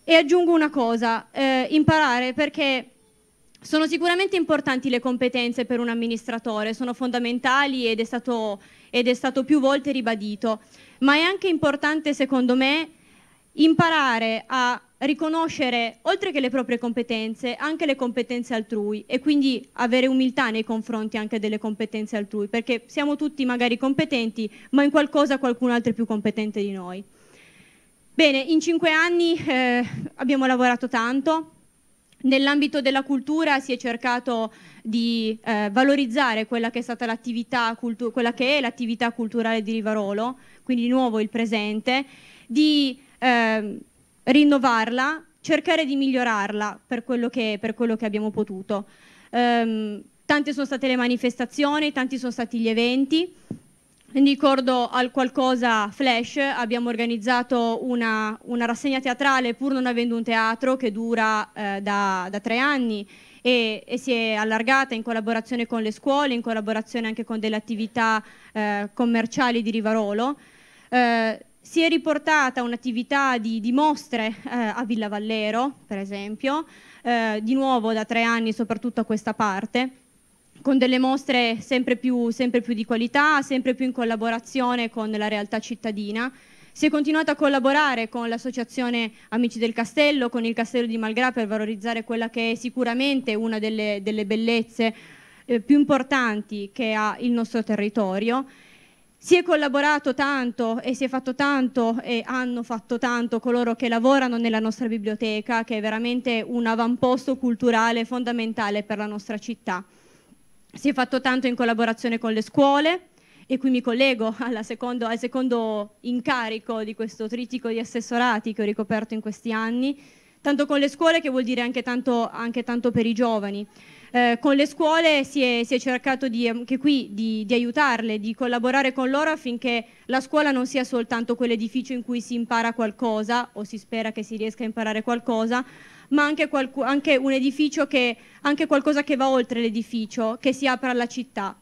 E aggiungo una cosa, eh, imparare perché sono sicuramente importanti le competenze per un amministratore, sono fondamentali ed è stato, ed è stato più volte ribadito, ma è anche importante secondo me imparare a riconoscere, oltre che le proprie competenze, anche le competenze altrui e quindi avere umiltà nei confronti anche delle competenze altrui, perché siamo tutti magari competenti, ma in qualcosa qualcun altro è più competente di noi. Bene, in cinque anni eh, abbiamo lavorato tanto, Nell'ambito della cultura si è cercato di eh, valorizzare quella che, quella che è l'attività culturale di Rivarolo, quindi di nuovo il presente, di eh, rinnovarla, cercare di migliorarla per quello che, per quello che abbiamo potuto. Um, ehm, tante sono state le manifestazioni, tanti sono stati gli eventi. Ricordo al qualcosa Flash, abbiamo organizzato una, una rassegna teatrale pur non avendo un teatro che dura eh, da, da, tre anni e, e, si è allargata in collaborazione con le scuole, in collaborazione anche con delle attività eh, commerciali di Rivarolo. Eh, si è riportata un'attività di, di mostre eh, a Villa Vallero, per esempio, eh, di nuovo da tre anni soprattutto a questa parte, con delle mostre sempre più, sempre più di qualità, sempre più in collaborazione con la realtà cittadina. Si è continuato a collaborare con l'associazione Amici del Castello, con il Castello di Malgrà per valorizzare quella che è sicuramente una delle, delle bellezze eh, più importanti che ha il nostro territorio si è collaborato tanto e si è fatto tanto e hanno fatto tanto coloro che lavorano nella nostra biblioteca, che è veramente un avamposto culturale fondamentale per la nostra città. Si è fatto tanto in collaborazione con le scuole, e qui mi collego secondo, al secondo incarico di questo trittico di assessorati che ho ricoperto in questi anni, tanto con le scuole che vuol dire anche tanto, anche tanto per i giovani. Eh, con le scuole si è, si è cercato di, anche ehm, qui di, di, aiutarle, di collaborare con loro affinché la scuola non sia soltanto quell'edificio in cui si impara qualcosa o si spera che si riesca a imparare qualcosa, ma anche, qualcu- anche un edificio che, anche qualcosa che va oltre l'edificio, che si apra alla città.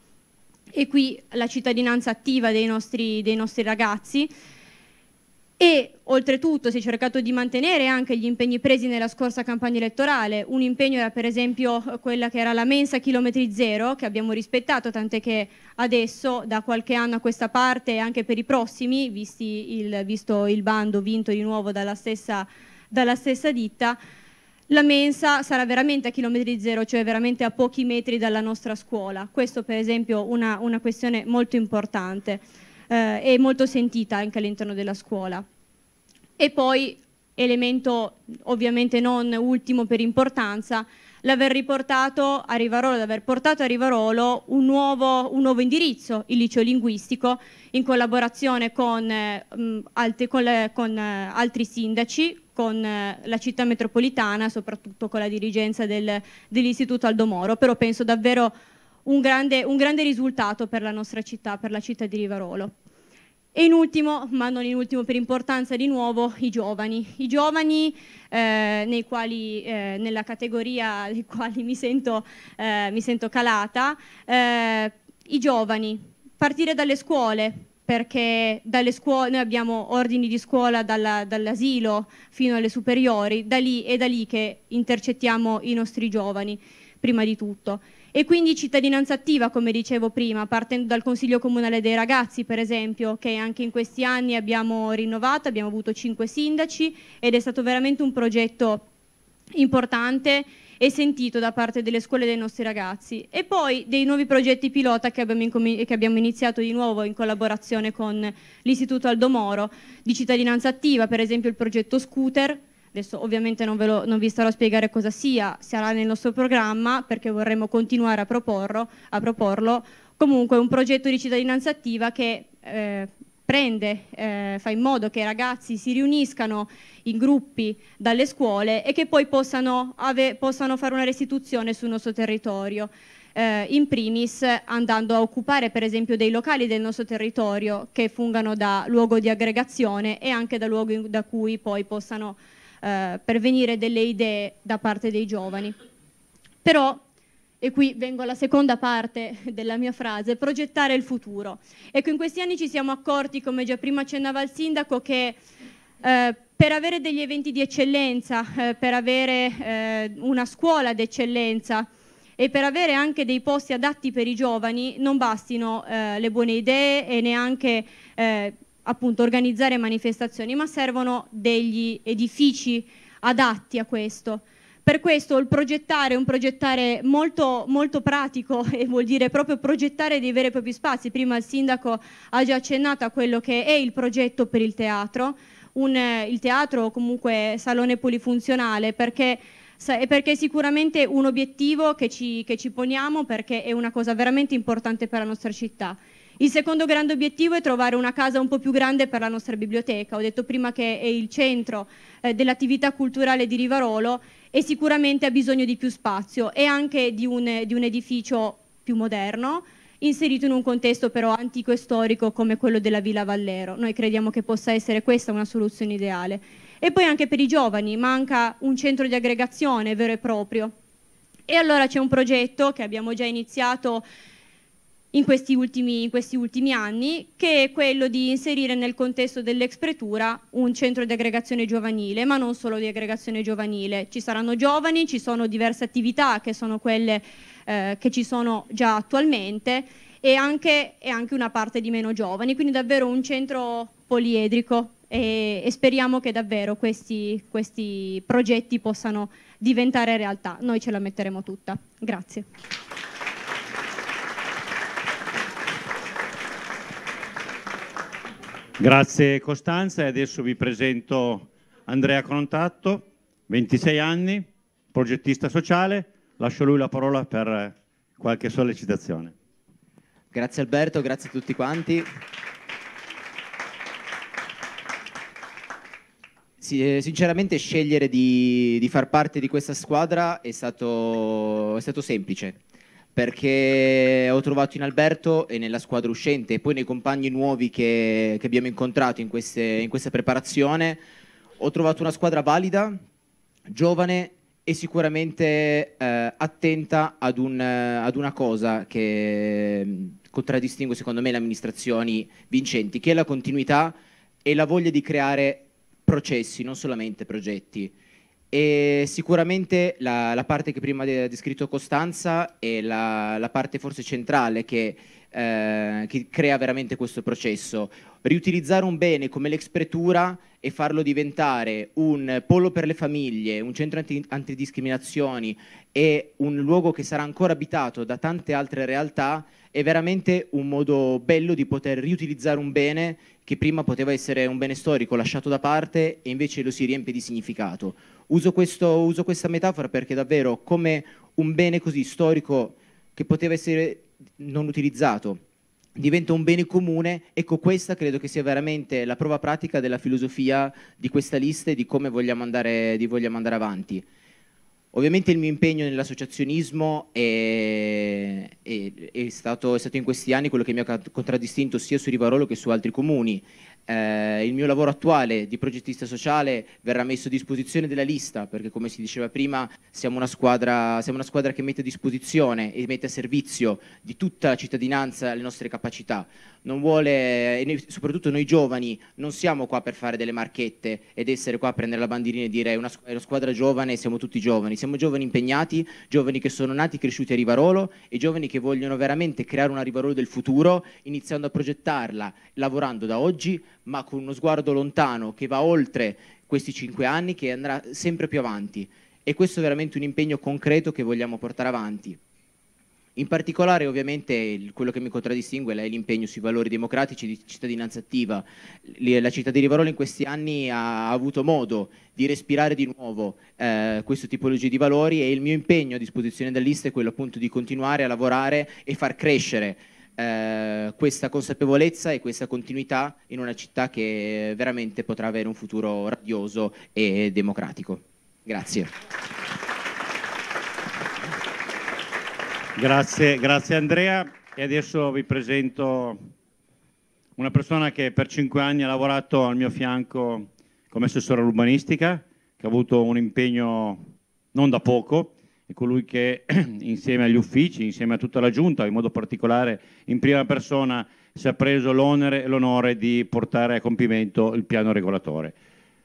E qui la cittadinanza attiva dei nostri, dei nostri ragazzi e oltretutto si è cercato di mantenere anche gli impegni presi nella scorsa campagna elettorale. Un impegno era per esempio quella che era la mensa chilometri zero che abbiamo rispettato, tant'è che adesso da qualche anno a questa parte e anche per i prossimi, il, visto il bando vinto di nuovo dalla stessa, dalla stessa ditta, la mensa sarà veramente a chilometri zero, cioè veramente a pochi metri dalla nostra scuola. Questo per esempio è una, una questione molto importante eh, e molto sentita anche all'interno della scuola. E poi, elemento ovviamente non ultimo per importanza, l'aver riportato a Rivarolo, l'aver portato a Rivarolo un nuovo, un nuovo, indirizzo, il liceo linguistico, in collaborazione con, eh, mm, alti, con, le, con eh, altri sindaci, con eh, la città metropolitana, soprattutto con la dirigenza del, dell'Istituto Aldomoro, però penso davvero un grande, un grande risultato per la nostra città, per la città di Rivarolo. E in ultimo, ma non in ultimo per importanza di nuovo, i giovani. I giovani eh, quali, eh, nella categoria nei quali mi sento, eh, mi sento calata, eh, i giovani, partire dalle scuole, perché dalle scuole, noi abbiamo ordini di scuola dall'asilo fino alle superiori, da lì è da lì che intercettiamo i nostri giovani, prima di tutto. E quindi cittadinanza attiva, come dicevo prima, partendo dal Consiglio Comunale dei Ragazzi, per esempio, che anche in questi anni abbiamo rinnovato, abbiamo avuto cinque sindaci ed è stato veramente un progetto importante e sentito da parte delle scuole dei nostri ragazzi e poi dei nuovi progetti pilota che abbiamo, che abbiamo iniziato di nuovo in collaborazione con l'Istituto Aldomoro di cittadinanza attiva, per esempio il progetto Scooter Adesso ovviamente non, lo, non, vi starò a spiegare cosa sia, sarà nel nostro programma perché vorremmo continuare a proporlo. A proporlo. Comunque un progetto di cittadinanza attiva che eh, prende, eh, fa in modo che i ragazzi si riuniscano in gruppi dalle scuole e che poi possano, ave, possano fare una restituzione sul nostro territorio. Eh, in primis andando a occupare per esempio dei locali del nostro territorio che fungano da luogo di aggregazione e anche da luogo in, da cui poi possano eh, pervenire delle idee da parte dei giovani. Però, e qui vengo alla seconda parte della mia frase, progettare il futuro. Ecco, in questi anni ci siamo accorti, come già prima accennava il sindaco, che eh, per avere degli eventi di eccellenza, eh, per avere eh, una scuola d'eccellenza, e per avere anche dei posti adatti per i giovani non bastino eh, le buone idee e neanche eh, appunto organizzare manifestazioni, ma servono degli edifici adatti a questo. Per questo il progettare è un progettare molto, molto pratico e vuol dire proprio progettare dei veri e propri spazi. Prima il sindaco ha già accennato a quello che è il progetto per il teatro, un, eh, il teatro o comunque salone polifunzionale, perché perché è sicuramente un obiettivo che ci, che ci, poniamo perché è una cosa veramente importante per la nostra città. Il secondo grande obiettivo è trovare una casa un po' più grande per la nostra biblioteca. Ho detto prima che è il centro eh, dell'attività culturale di Rivarolo e sicuramente ha bisogno di più spazio e anche di un, di un edificio più moderno, inserito in un contesto però antico e storico come quello della Villa Vallero. Noi crediamo che possa essere questa una soluzione ideale. E poi anche per i giovani manca un centro di aggregazione vero e proprio. E allora c'è un progetto che abbiamo già iniziato in questi, ultimi, in questi ultimi anni, che è quello di inserire nel contesto dell'ex pretura un centro di aggregazione giovanile, ma non solo di aggregazione giovanile. Ci saranno giovani, ci sono diverse attività che sono quelle eh, che ci sono già attualmente e anche, e anche una parte di meno giovani, quindi davvero un centro poliedrico e, e, speriamo che davvero questi, questi progetti possano diventare realtà. Noi ce la metteremo tutta. Grazie. Grazie Costanza e adesso vi presento Andrea Contatto, 26 anni, progettista sociale. Lascio lui la parola per qualche sollecitazione. Grazie Alberto, grazie a tutti quanti. Eh, sinceramente scegliere di, di, far parte di questa squadra è stato, è stato semplice perché ho trovato in Alberto e nella squadra uscente e poi nei compagni nuovi che, che abbiamo incontrato in, queste, in questa preparazione, ho trovato una squadra valida, giovane e sicuramente eh, attenta ad, un, ad, una cosa che mm, contraddistingue secondo me le amministrazioni vincenti, che è la continuità e la voglia di creare processi, non solamente progetti. E sicuramente la, la, parte che prima ha descritto Costanza è la, la parte forse centrale che, eh, che, crea veramente questo processo. Riutilizzare un bene come l'expretura e farlo diventare un polo per le famiglie, un centro anti, antidiscriminazioni e un luogo che sarà ancora abitato da tante altre realtà è veramente un modo bello di poter riutilizzare un bene che prima poteva essere un bene storico lasciato da parte e invece lo si riempie di significato. Uso, questo, uso questa metafora perché davvero come un bene così storico che poteva essere non utilizzato diventa un bene comune, ecco questa credo che sia veramente la prova pratica della filosofia di questa lista e di come vogliamo andare, di vogliamo andare avanti. Ovviamente il mio impegno nell'associazionismo è, è, è, stato, è, stato, in questi anni quello che mi ha contraddistinto sia su Rivarolo che su altri comuni. Eh, il mio lavoro attuale di progettista sociale verrà messo a disposizione della lista, perché come si diceva prima siamo una squadra, siamo una squadra che mette a disposizione e mette a servizio di tutta la cittadinanza le nostre capacità. Vuole, noi, soprattutto noi giovani, non siamo qua per fare delle marchette ed essere qua a prendere la bandierina e dire è una, una squadra giovane, siamo tutti giovani, siamo giovani impegnati, giovani che sono nati, e cresciuti a Rivarolo e giovani che vogliono veramente creare una Rivarolo del futuro iniziando a progettarla, lavorando da oggi ma con uno sguardo lontano che va oltre questi cinque anni, che andrà sempre più avanti. E questo è veramente un impegno concreto che vogliamo portare avanti. In particolare ovviamente quello che mi contraddistingue è l'impegno sui valori democratici di cittadinanza attiva. La città di Rivarola in questi anni ha avuto modo di respirare di nuovo eh, questa tipologia di valori e il mio impegno a disposizione dell'Ista è quello appunto di continuare a lavorare e far crescere eh, questa consapevolezza e questa continuità in una città che veramente potrà avere un futuro radioso e democratico. Grazie. Grazie, grazie, Andrea. E adesso vi presento una persona che per cinque anni ha lavorato al mio fianco come assessore all'urbanistica, che ha avuto un impegno non da poco è colui che insieme agli uffici, insieme a tutta la giunta, in modo particolare in prima persona, si è preso l'onere e l'onore di portare a compimento il piano regolatore.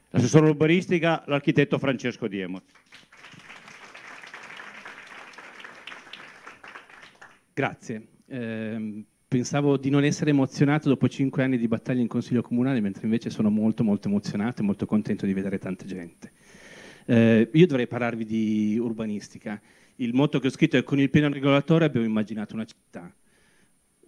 L'assessore urbanistica, l'architetto Francesco Diemo. Grazie. Eh, pensavo di non essere emozionato dopo cinque anni di battaglia in Consiglio Comunale, mentre invece sono molto molto emozionato e molto contento di vedere tanta gente. Eh, io dovrei parlarvi di urbanistica. Il motto che ho scritto è con il piano regolatore abbiamo immaginato una città.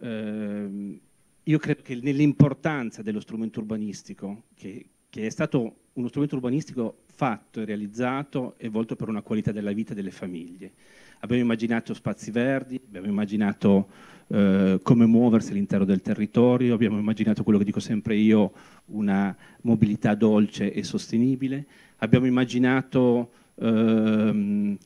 Eh, io credo che nell'importanza dello strumento urbanistico, che, che è stato uno strumento urbanistico fatto e realizzato e volto per una qualità della vita delle famiglie. Abbiamo immaginato spazi verdi, abbiamo immaginato eh, come muoversi all'interno del territorio, abbiamo immaginato quello che dico sempre io, una mobilità dolce e sostenibile, abbiamo immaginato ehm,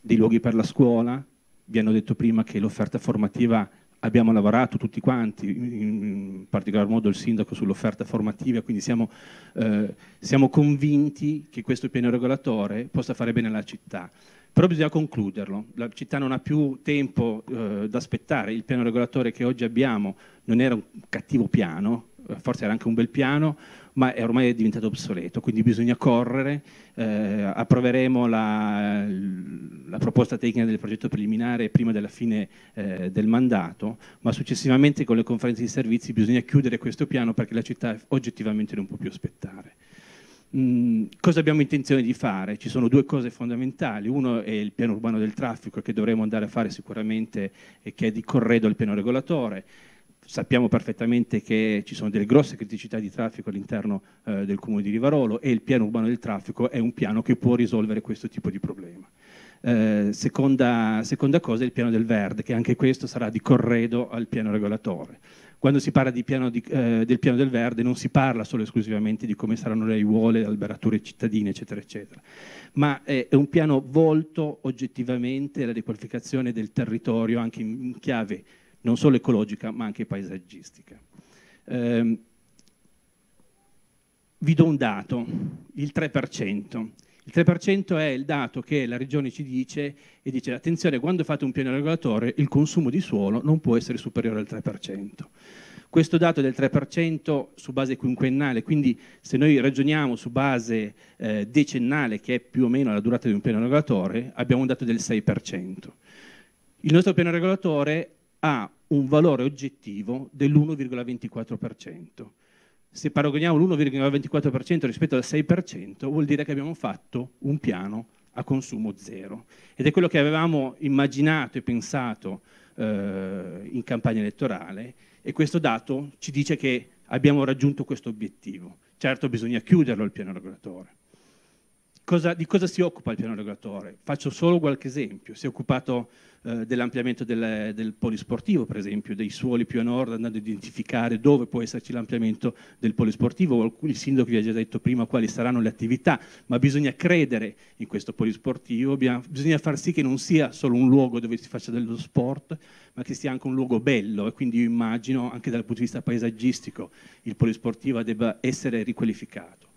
dei luoghi per la scuola, vi hanno detto prima che l'offerta formativa abbiamo lavorato tutti quanti, in particolar modo il sindaco sull'offerta formativa, quindi siamo, eh, siamo, convinti che questo piano regolatore possa fare bene alla città. Però bisogna concluderlo, la città non ha più tempo eh, da aspettare, il piano regolatore che oggi abbiamo non era un cattivo piano, eh, forse era anche un bel piano, ma è ormai diventato obsoleto, quindi bisogna correre. Eh, approveremo la, la, proposta tecnica del progetto preliminare prima della fine eh, del mandato, ma successivamente con le conferenze di servizi bisogna chiudere questo piano perché la città oggettivamente non può più aspettare. Mm, cosa abbiamo intenzione di fare? Ci sono due cose fondamentali, uno è il piano urbano del traffico che dovremo andare a fare sicuramente e che è di corredo al piano regolatore, sappiamo perfettamente che ci sono delle grosse criticità di traffico all'interno eh, del comune di Rivarolo e il piano urbano del traffico è un piano che può risolvere questo tipo di problema. Eh, seconda, seconda, cosa è il piano del verde, che anche questo sarà di corredo al piano regolatore. Quando si parla di piano di, eh, del piano del verde non si parla solo e esclusivamente di come saranno le aiuole, alberature cittadine, eccetera, eccetera, ma è, un piano volto oggettivamente alla riqualificazione del territorio anche in chiave non solo ecologica ma anche paesaggistica. Eh, vi do un dato, il 3%. Il 3% è il dato che la Regione ci dice e dice attenzione, quando fate un piano regolatore il consumo di suolo non può essere superiore al 3%. Questo dato del 3% su base quinquennale, quindi se noi ragioniamo su base eh, decennale, che è più o meno la durata di un piano regolatore, abbiamo un dato del 6%. Il nostro piano regolatore ha un valore oggettivo dell'1,24%. Se paragoniamo l'1,24% rispetto al 6%, vuol dire che abbiamo fatto un piano a consumo zero. Ed è quello che avevamo immaginato e pensato eh, in campagna elettorale e questo dato ci dice che abbiamo raggiunto questo obiettivo. Certo bisogna chiuderlo il piano regolatore. Cosa, di cosa si occupa il piano regolatore? Faccio solo qualche esempio. Si è occupato eh, dell'ampliamento del, del, polisportivo, per esempio, dei suoli più a nord, andando a identificare dove può esserci l'ampliamento del polisportivo. Il sindaco vi ha già detto prima quali saranno le attività, ma bisogna credere in questo polisportivo, bisogna far sì che non sia solo un luogo dove si faccia dello sport, ma che sia anche un luogo bello. E quindi io immagino, anche dal punto di vista paesaggistico, il polisportivo debba essere riqualificato.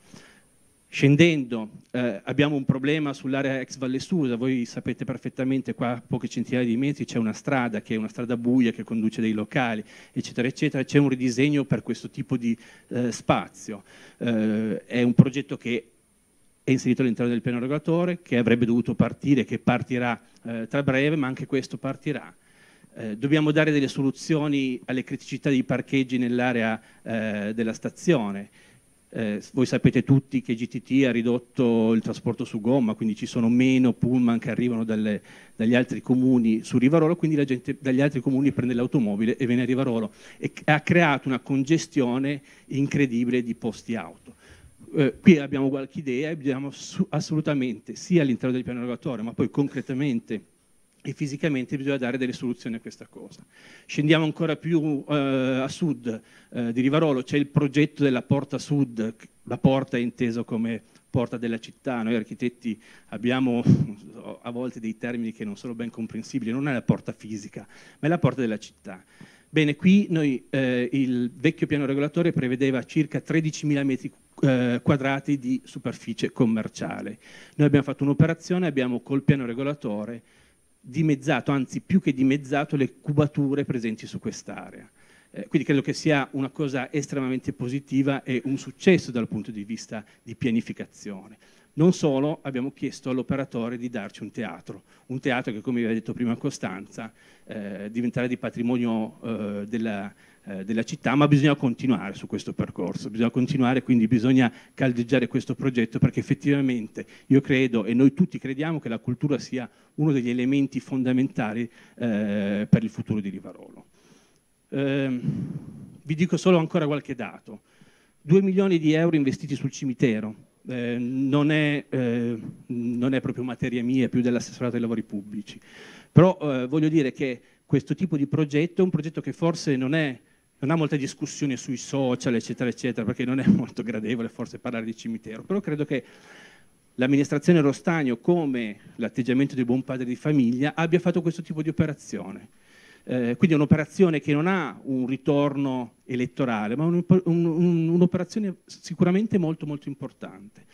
Scendendo eh, abbiamo un problema sull'area ex Valle Susa, voi sapete perfettamente qua a poche centinaia di metri c'è una strada che è una strada buia che conduce dei locali, eccetera, eccetera, c'è un ridisegno per questo tipo di eh, spazio. Eh, è un progetto che è inserito all'interno del piano regolatore, che avrebbe dovuto partire, che partirà eh, tra breve, ma anche questo partirà. Eh, dobbiamo dare delle soluzioni alle criticità dei parcheggi nell'area eh, della stazione eh, voi sapete tutti che GTT ha ridotto il trasporto su gomma, quindi ci sono meno pullman che arrivano dalle, dagli altri comuni su Rivarolo, quindi la gente dagli altri comuni prende l'automobile e viene a Rivarolo e ha creato una congestione incredibile di posti auto. Eh, qui abbiamo qualche idea e abbiamo assolutamente sia all'interno del piano regolatore ma poi concretamente e fisicamente bisogna dare delle soluzioni a questa cosa. Scendiamo ancora più eh, a sud eh, di Rivarolo, c'è il progetto della Porta Sud, la porta è intesa come porta della città, noi architetti abbiamo a volte dei termini che non sono ben comprensibili, non è la porta fisica, ma è la porta della città. Bene, qui noi, eh, il vecchio piano regolatore prevedeva circa 13.000 metri eh, quadrati di superficie commerciale. Noi abbiamo fatto un'operazione, abbiamo col piano regolatore dimezzato, anzi più che dimezzato, le cubature presenti su quest'area. Eh, quindi credo che sia una cosa estremamente positiva e un successo dal punto di vista di pianificazione. Non solo, abbiamo chiesto all'operatore di darci un teatro, un teatro che come vi ha detto prima Costanza eh, diventerà di patrimonio eh, della, eh, della città, ma bisogna continuare su questo percorso, bisogna continuare, quindi bisogna caldeggiare questo progetto perché effettivamente io credo e noi tutti crediamo che la cultura sia uno degli elementi fondamentali eh, per il futuro di Rivarolo. Eh, vi dico solo ancora qualche dato. 2 milioni di euro investiti sul cimitero, eh, non, è, eh, non, è, proprio materia mia, più dell'assessorato dei lavori pubblici. Però eh, voglio dire che questo tipo di progetto è un progetto che forse non è non ha molte discussioni sui social, eccetera, eccetera, perché non è molto gradevole forse parlare di cimitero, però credo che l'amministrazione Rostagno, come l'atteggiamento di buon padre di famiglia, abbia fatto questo tipo di operazione. Eh, quindi è un'operazione che non ha un ritorno elettorale, ma un'operazione un, un, un sicuramente molto, molto importante.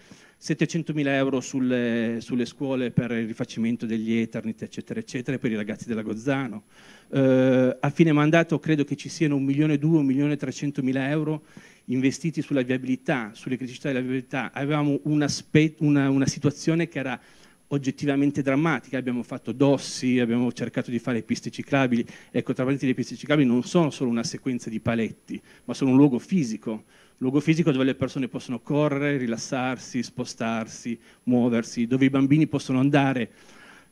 700.000 euro sulle, sulle, scuole per il rifacimento degli Eternit, eccetera, eccetera, per i ragazzi della Gozzano. Eh, a fine mandato credo che ci siano 1.200.000-1.300.000 euro investiti sulla viabilità, sulle criticità della viabilità. Avevamo una, una, una situazione che era oggettivamente drammatica, abbiamo fatto dossi, abbiamo cercato di fare piste ciclabili, ecco tra parentesi le piste ciclabili non sono solo una sequenza di paletti, ma sono un luogo fisico, luogo fisico dove le persone possono correre, rilassarsi, spostarsi, muoversi, dove i bambini possono andare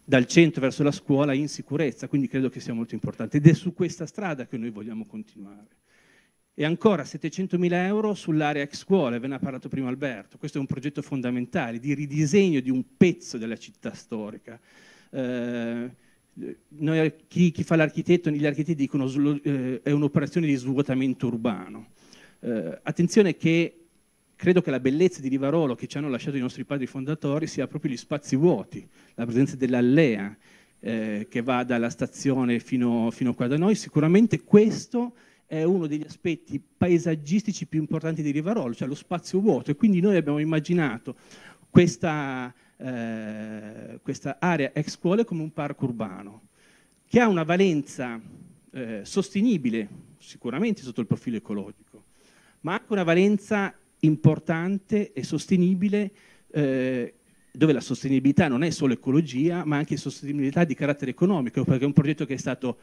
dal centro verso la scuola in sicurezza, quindi credo che sia molto importante ed è su questa strada che noi vogliamo continuare. E ancora 700.000 euro sull'area ex scuola, ve ne ha parlato prima Alberto, questo è un progetto fondamentale di ridisegno di un pezzo della città storica. Eh, noi, chi, chi, fa l'architetto, gli architetti dicono che eh, è un'operazione di svuotamento urbano eh, attenzione che credo che la bellezza di Rivarolo che ci hanno lasciato i nostri padri fondatori sia proprio gli spazi vuoti, la presenza dell'allea eh, che va dalla stazione fino, fino qua da noi. Sicuramente questo è uno degli aspetti paesaggistici più importanti di Rivarolo, cioè lo spazio vuoto. E quindi noi abbiamo immaginato questa, eh, questa area ex scuole come un parco urbano, che ha una valenza eh, sostenibile sicuramente sotto il profilo ecologico ma anche una valenza importante e sostenibile eh, dove la sostenibilità non è solo ecologia, ma anche sostenibilità di carattere economico, perché è un progetto che è stato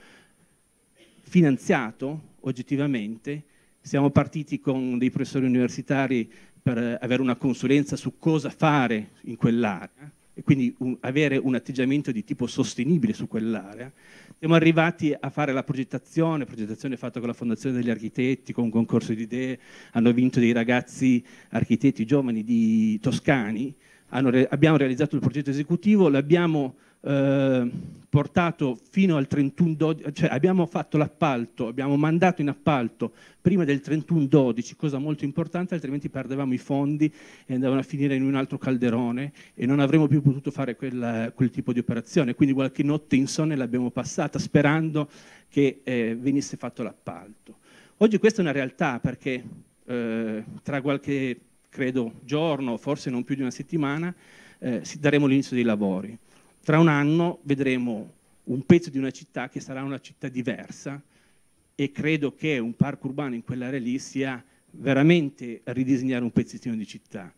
finanziato oggettivamente. Siamo partiti con dei professori universitari per avere una consulenza su cosa fare in quell'area e quindi un, avere un atteggiamento di tipo sostenibile su quell'area siamo arrivati a fare la progettazione, progettazione fatta con la Fondazione degli Architetti, con un concorso di idee, hanno vinto dei ragazzi architetti giovani di Toscani, re abbiamo realizzato il progetto esecutivo, l'abbiamo eh, portato fino al 31-12, cioè abbiamo fatto l'appalto, abbiamo mandato in appalto prima del 31-12, cosa molto importante, altrimenti perdevamo i fondi e andavano a finire in un altro calderone e non avremmo più potuto fare quella, quel tipo di operazione. Quindi qualche notte insonne l'abbiamo passata sperando che eh, venisse fatto l'appalto. Oggi questa è una realtà perché eh, tra qualche, credo, giorno, forse non più di una settimana, eh, daremo l'inizio dei lavori. Tra un anno vedremo un pezzo di una città che sarà una città diversa e credo che un parco urbano in quell'area lì sia veramente ridisegnare un pezzettino di città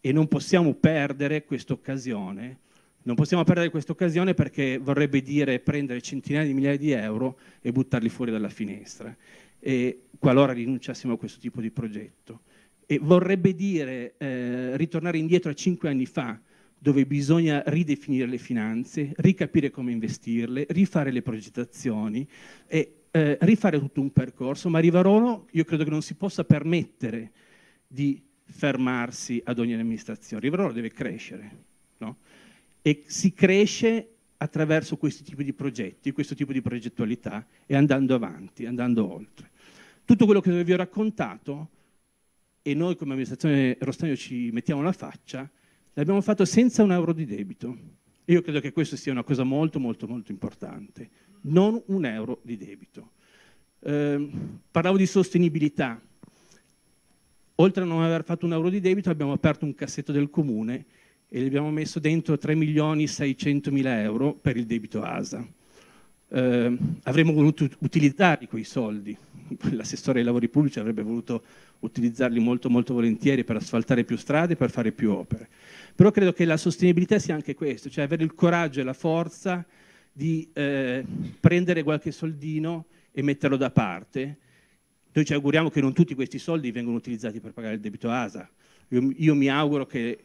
e non possiamo perdere questa occasione. Non possiamo perdere questa occasione perché vorrebbe dire prendere centinaia di migliaia di euro e buttarli fuori dalla finestra, e, qualora rinunciassimo a questo tipo di progetto. E vorrebbe dire eh, ritornare indietro a cinque anni fa, dove bisogna ridefinire le finanze, ricapire come investirle, rifare le progettazioni e eh, rifare tutto un percorso, ma Rivarolo io credo che non si possa permettere di fermarsi ad ogni amministrazione, Rivarolo deve crescere no? e si cresce attraverso questi tipi di progetti, questo tipo di progettualità e andando avanti, andando oltre. Tutto quello che vi ho raccontato e noi come amministrazione Rostagno ci mettiamo la faccia, L'abbiamo fatto senza un euro di debito. io credo che questa sia una cosa molto, molto, molto importante. Non un euro di debito. Eh, parlavo di sostenibilità. Oltre a non aver fatto un euro di debito, abbiamo aperto un cassetto del comune e gli abbiamo messo dentro 3 milioni 600 mila euro per il debito ASA eh, avremmo voluto utilizzare quei soldi. L'assessore ai lavori pubblici avrebbe voluto utilizzarli molto molto volentieri per asfaltare più strade, per fare più opere. Però credo che la sostenibilità sia anche questo, cioè avere il coraggio e la forza di eh, prendere qualche soldino e metterlo da parte. Noi ci auguriamo che non tutti questi soldi vengano utilizzati per pagare il debito ASA. Io, io mi auguro che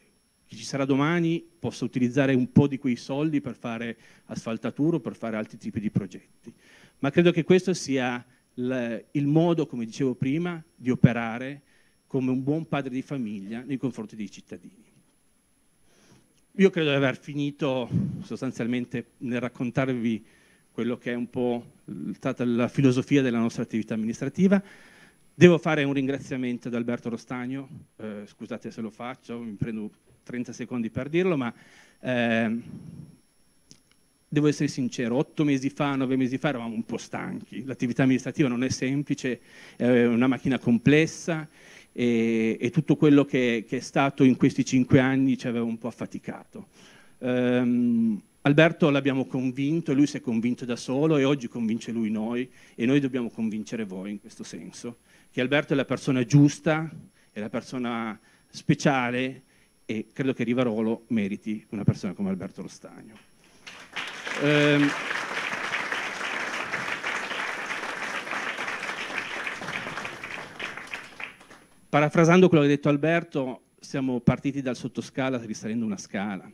chi ci sarà domani possa utilizzare un po' di quei soldi per fare asfaltatura o per fare altri tipi di progetti. Ma credo che questo sia il modo, come dicevo prima, di operare come un buon padre di famiglia nei confronti dei cittadini. Io credo di aver finito sostanzialmente nel raccontarvi quello che è un po' stata la filosofia della nostra attività amministrativa. Devo fare un ringraziamento ad Alberto Rostagno, eh, scusate se lo faccio, mi prendo 30 secondi per dirlo, ma eh, devo essere sincero, otto mesi fa, nove mesi fa eravamo un po' stanchi, l'attività amministrativa non è semplice, è una macchina complessa e, e tutto quello che, che, è stato in questi cinque anni ci aveva un po' affaticato. Um, Alberto l'abbiamo convinto, e lui si è convinto da solo e oggi convince lui noi e noi dobbiamo convincere voi in questo senso, che Alberto è la persona giusta, è la persona speciale e credo che Rivarolo meriti una persona come Alberto Rostagno. Eh, parafrasando quello che ha detto Alberto, siamo partiti dal sottoscala risalendo una scala.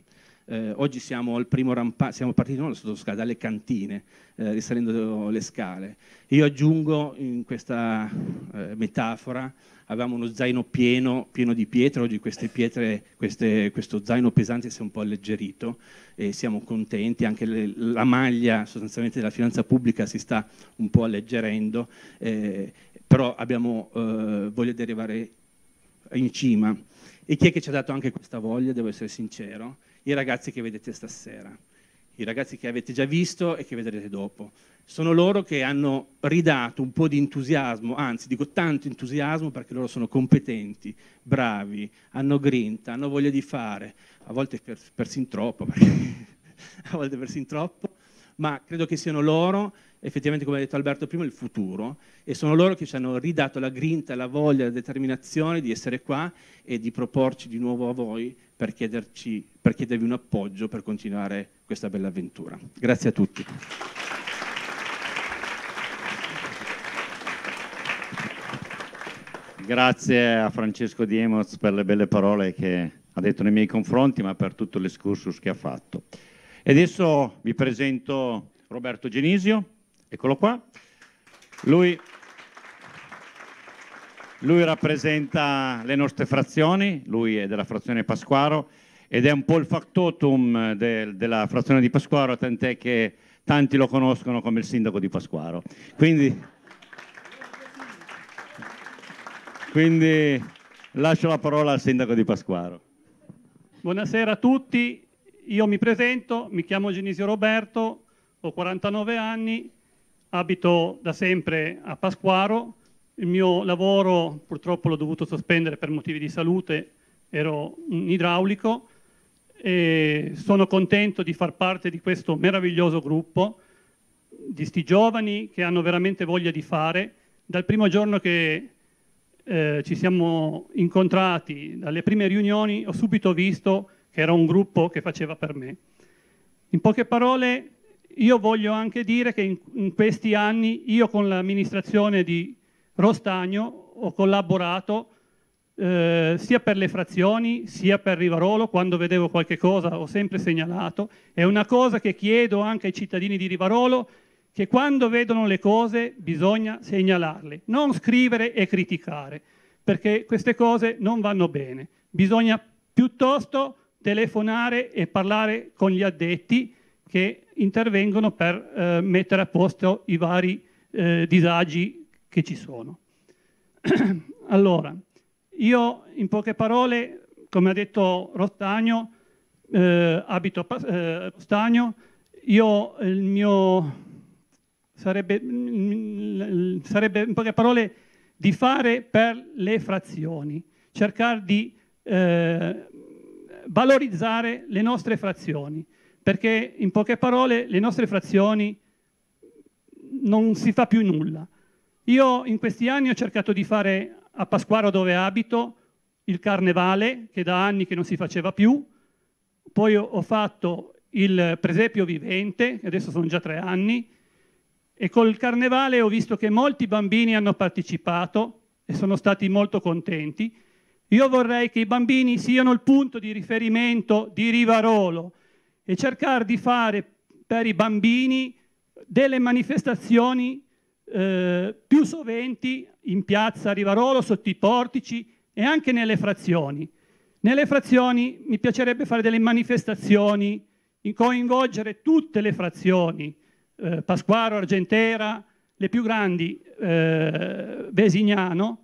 Eh, oggi siamo al primo rampa- siamo partiti non sottoscala, dalle cantine, eh, risalendo le scale. Io aggiungo in questa eh, metafora avevamo uno zaino pieno, pieno di pietre, oggi queste pietre, queste, questo zaino pesante si è un po' alleggerito e siamo contenti, anche le, la maglia sostanzialmente della finanza pubblica si sta un po' alleggerendo, eh, però abbiamo eh, voglia di arrivare in cima. E chi è che ci ha dato anche questa voglia, devo essere sincero? I ragazzi che vedete stasera i ragazzi che avete già visto e che vedrete dopo. Sono loro che hanno ridato un po' di entusiasmo, anzi dico tanto entusiasmo perché loro sono competenti, bravi, hanno grinta, hanno voglia di fare, a volte per, persin troppo, perché, a volte persin troppo, ma credo che siano loro effettivamente, come ha detto Alberto prima, il futuro e sono loro che ci hanno ridato la grinta, la voglia, la determinazione di essere qua e di proporci di nuovo a voi per, chiederci, per chiedervi un appoggio per continuare questa bella avventura. Grazie a tutti. Grazie a Francesco Diemoz per le belle parole che ha detto nei miei confronti, ma per tutto l'escursus che ha fatto. E adesso vi presento Roberto Genisio, Eccolo qua. Lui, lui rappresenta le nostre frazioni, lui è della frazione Pasquaro ed è un po' il factotum de, della frazione di Pasquaro, tant'è che tanti lo conoscono come il sindaco di Pasquaro. Quindi, quindi lascio la parola al sindaco di Pasquaro. Buonasera a tutti, io mi presento, mi chiamo Genisio Roberto, ho 49 anni, abito da sempre a Pasquaro, il mio lavoro purtroppo l'ho dovuto sospendere per motivi di salute, ero un idraulico e sono contento di far parte di questo meraviglioso gruppo di sti giovani che hanno veramente voglia di fare. Dal primo giorno che eh, ci siamo incontrati, dalle prime riunioni, ho subito visto che era un gruppo che faceva per me. In poche parole, io voglio anche dire che in, in questi anni io con l'amministrazione di Rostagno ho collaborato eh, sia per le frazioni sia per Rivarolo, quando vedevo qualche cosa ho sempre segnalato, è una cosa che chiedo anche ai cittadini di Rivarolo, che quando vedono le cose bisogna segnalarle, non scrivere e criticare, perché queste cose non vanno bene, bisogna piuttosto telefonare e parlare con gli addetti che intervengono per eh, mettere a posto i vari eh, disagi che ci sono. allora, io in poche parole, come ha detto Rostagno, eh, abito eh, Rostagno, io il mio sarebbe, mm, sarebbe in poche parole di fare per le frazioni, cercare di eh, valorizzare le nostre frazioni perché in poche parole le nostre frazioni non si fa più nulla. Io in questi anni ho cercato di fare a Pasquaro dove abito il carnevale, che da anni che non si faceva più, poi ho fatto il presepio vivente, adesso sono già tre anni, e col carnevale ho visto che molti bambini hanno partecipato e sono stati molto contenti. Io vorrei che i bambini siano il punto di riferimento di Rivarolo, e cercare di fare per i bambini delle manifestazioni eh, più soventi in piazza Rivarolo, sotto i portici e anche nelle frazioni. Nelle frazioni mi piacerebbe fare delle manifestazioni, coinvolgere tutte le frazioni, eh, Pasquaro, Argentera, le più grandi, eh, Vesignano,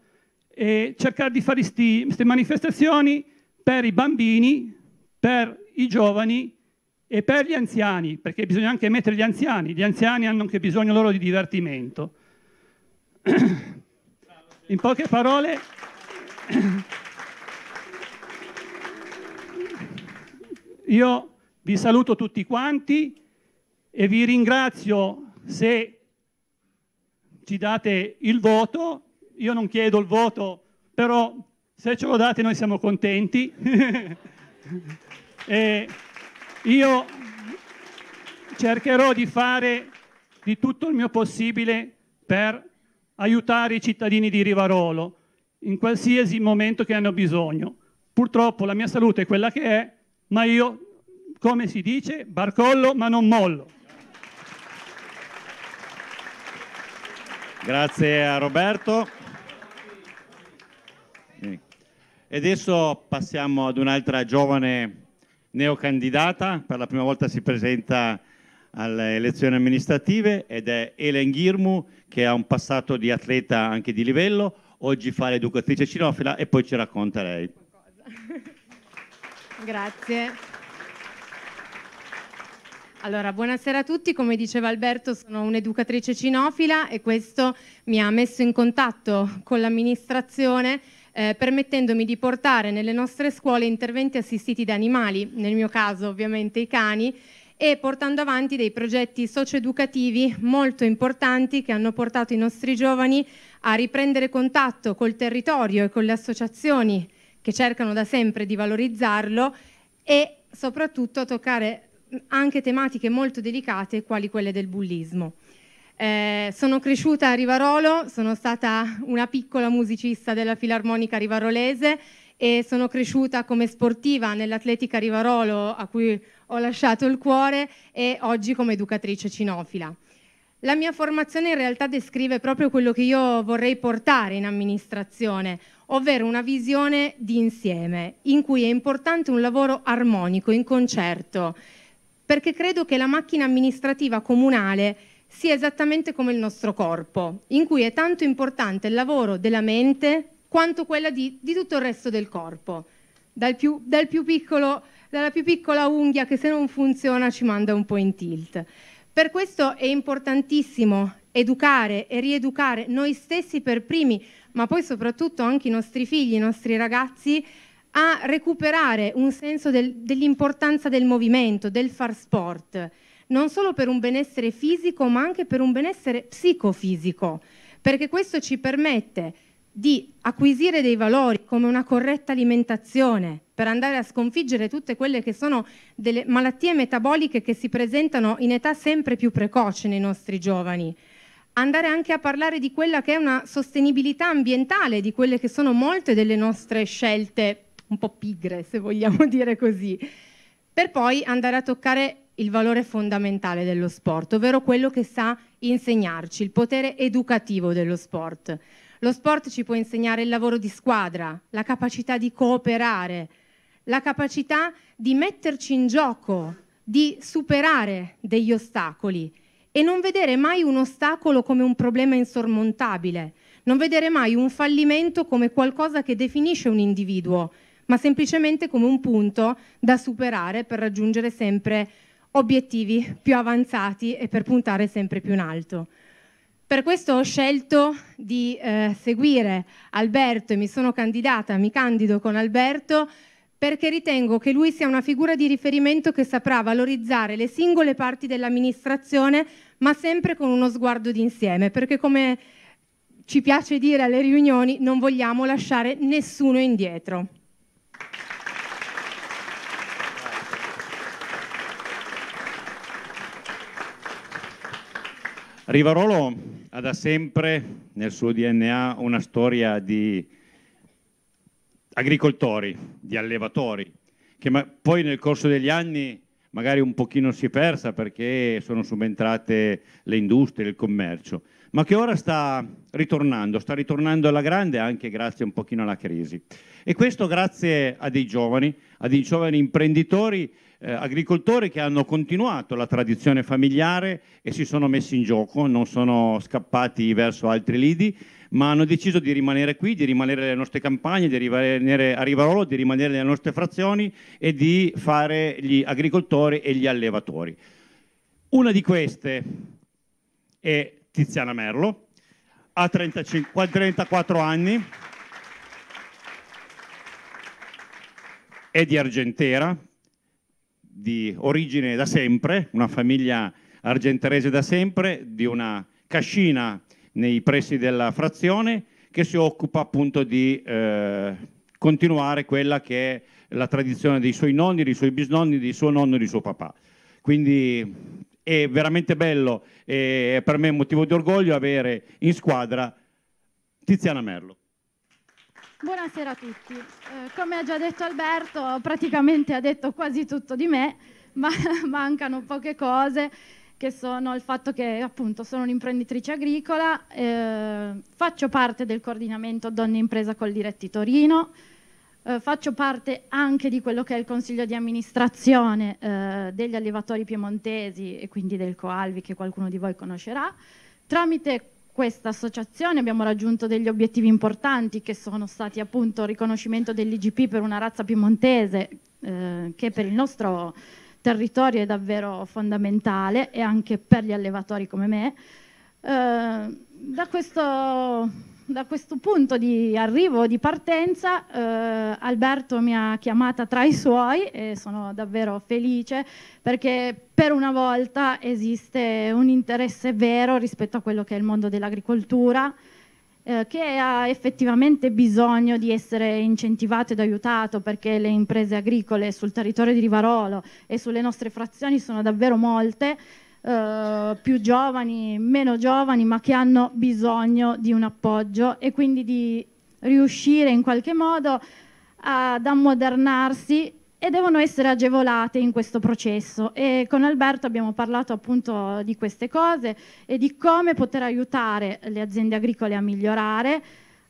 e cercare di fare queste manifestazioni per i bambini, per i giovani e per gli anziani, perché bisogna anche mettere gli anziani, gli anziani hanno anche bisogno loro di divertimento. In poche parole, io vi saluto tutti quanti e vi ringrazio se ci date il voto. Io non chiedo il voto, però se ce lo date noi siamo contenti. e... Io cercherò di fare di tutto il mio possibile per aiutare i cittadini di Rivarolo in qualsiasi momento che hanno bisogno. Purtroppo la mia salute è quella che è, ma io, come si dice, barcollo ma non mollo. Grazie a Roberto. E adesso passiamo ad un'altra giovane neocandidata, per la prima volta si presenta alle elezioni amministrative ed è Elen Ghirmu che ha un passato di atleta anche di livello, oggi fa l'educatrice cinofila e poi ci racconta lei. Grazie. Allora, buonasera a tutti, come diceva Alberto sono un'educatrice cinofila e questo mi ha messo in contatto con l'amministrazione eh, permettendomi di portare nelle nostre scuole interventi assistiti da animali, nel mio caso ovviamente i cani, e portando avanti dei progetti socioeducativi molto importanti che hanno portato i nostri giovani a riprendere contatto col territorio e con le associazioni che cercano da sempre di valorizzarlo e soprattutto a toccare anche tematiche molto delicate quali quelle del bullismo. Eh, sono cresciuta a Rivarolo, sono stata una piccola musicista della Filarmonica Rivarolese e sono cresciuta come sportiva nell'Atletica Rivarolo a cui ho lasciato il cuore e oggi come educatrice cinofila. La mia formazione in realtà descrive proprio quello che io vorrei portare in amministrazione, ovvero una visione di insieme, in cui è importante un lavoro armonico, in concerto, perché credo che la macchina amministrativa comunale sia esattamente come il nostro corpo, in cui è tanto importante il lavoro della mente quanto quella di, di tutto il resto del corpo, dal più, dal più piccolo, dalla più piccola unghia che se non funziona ci manda un po' in tilt. Per questo è importantissimo educare e rieducare noi stessi per primi, ma poi soprattutto anche i nostri figli, i nostri ragazzi, a recuperare un senso del, dell'importanza del movimento, del far sport non solo per un benessere fisico ma anche per un benessere psicofisico, perché questo ci permette di acquisire dei valori come una corretta alimentazione per andare a sconfiggere tutte quelle che sono delle malattie metaboliche che si presentano in età sempre più precoce nei nostri giovani. Andare anche a parlare di quella che è una sostenibilità ambientale, di quelle che sono molte delle nostre scelte un po' pigre, se vogliamo dire così, per poi andare a toccare il valore fondamentale dello sport, ovvero quello che sa insegnarci, il potere educativo dello sport. Lo sport ci può insegnare il lavoro di squadra, la capacità di cooperare, la capacità di metterci in gioco, di superare degli ostacoli e non vedere mai un ostacolo come un problema insormontabile, non vedere mai un fallimento come qualcosa che definisce un individuo, ma semplicemente come un punto da superare per raggiungere sempre obiettivi più avanzati e per puntare sempre più in alto. Per questo ho scelto di eh, seguire Alberto e mi sono candidata, mi candido con Alberto perché ritengo che lui sia una figura di riferimento che saprà valorizzare le singole parti dell'amministrazione, ma sempre con uno sguardo d'insieme, perché come ci piace dire alle riunioni non vogliamo lasciare nessuno indietro. Rivarolo ha da sempre nel suo DNA una storia di agricoltori, di allevatori, che poi nel corso degli anni magari un pochino si è persa perché sono subentrate le industrie, il commercio, ma che ora sta ritornando, sta ritornando alla grande anche grazie un pochino alla crisi. E questo grazie a dei giovani, a dei giovani imprenditori eh, agricoltori che hanno continuato la tradizione familiare e si sono messi in gioco, non sono scappati verso altri lidi, ma hanno deciso di rimanere qui, di rimanere nelle nostre campagne, di rimanere a Rivarolo, di rimanere nelle nostre frazioni e di fare gli agricoltori e gli allevatori. Una di queste è Tiziana Merlo, ha 35, 34 anni, è di Argentera, di origine da sempre, una famiglia argenterese da sempre, di una cascina nei pressi della frazione che si occupa appunto di eh, continuare quella che è la tradizione dei suoi nonni, dei suoi bisnonni, di suo nonno e di suo papà. Quindi è veramente bello e per me è motivo di orgoglio avere in squadra Tiziana Merlo. Buonasera a tutti. Eh, come ha già detto Alberto, praticamente ha detto quasi tutto di me, ma mancano poche cose che sono il fatto che appunto sono un'imprenditrice agricola, eh, faccio parte del coordinamento Donne Impresa Col Diretti Torino, eh, faccio parte anche di quello che è il consiglio di amministrazione eh, degli allevatori piemontesi e quindi del Coalvi che qualcuno di voi conoscerà, tramite questa associazione abbiamo raggiunto degli obiettivi importanti che sono stati appunto il riconoscimento dell'IGP per una razza piemontese eh, che per il nostro territorio è davvero fondamentale e anche per gli allevatori come me. Eh, da questo da questo punto di arrivo, di partenza, eh, Alberto mi ha chiamata tra i suoi e sono davvero felice perché per una volta esiste un interesse vero rispetto a quello che è il mondo dell'agricoltura, eh, che ha effettivamente bisogno di essere incentivato ed aiutato perché le imprese agricole sul territorio di Rivarolo e sulle nostre frazioni sono davvero molte eh, più giovani, meno giovani, ma che hanno bisogno di un appoggio e quindi di riuscire in qualche modo ad ammodernarsi e devono essere agevolate in questo processo. E con Alberto abbiamo parlato appunto di queste cose e di come poter aiutare le aziende agricole a migliorare,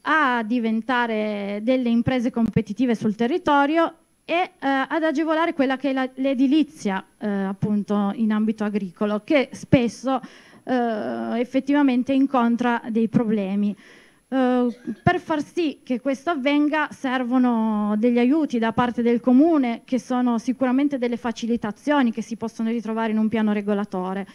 a diventare delle imprese competitive sul territorio e eh, ad agevolare quella che è l'edilizia eh, appunto in ambito agricolo che spesso eh, effettivamente incontra dei problemi. Eh, per far sì che questo avvenga servono degli aiuti da parte del comune che sono sicuramente delle facilitazioni che si possono ritrovare in un piano regolatore.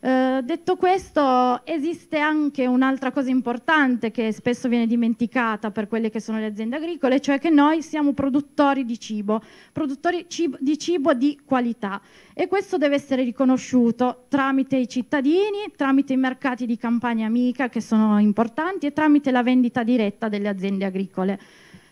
Eh, detto questo, esiste anche un'altra cosa importante che spesso viene dimenticata per quelle che sono le aziende agricole, cioè che noi siamo produttori di cibo, produttori cibo, di cibo di qualità e questo deve essere riconosciuto tramite i cittadini, tramite i mercati di campagna amica che sono importanti e tramite la vendita diretta delle aziende agricole.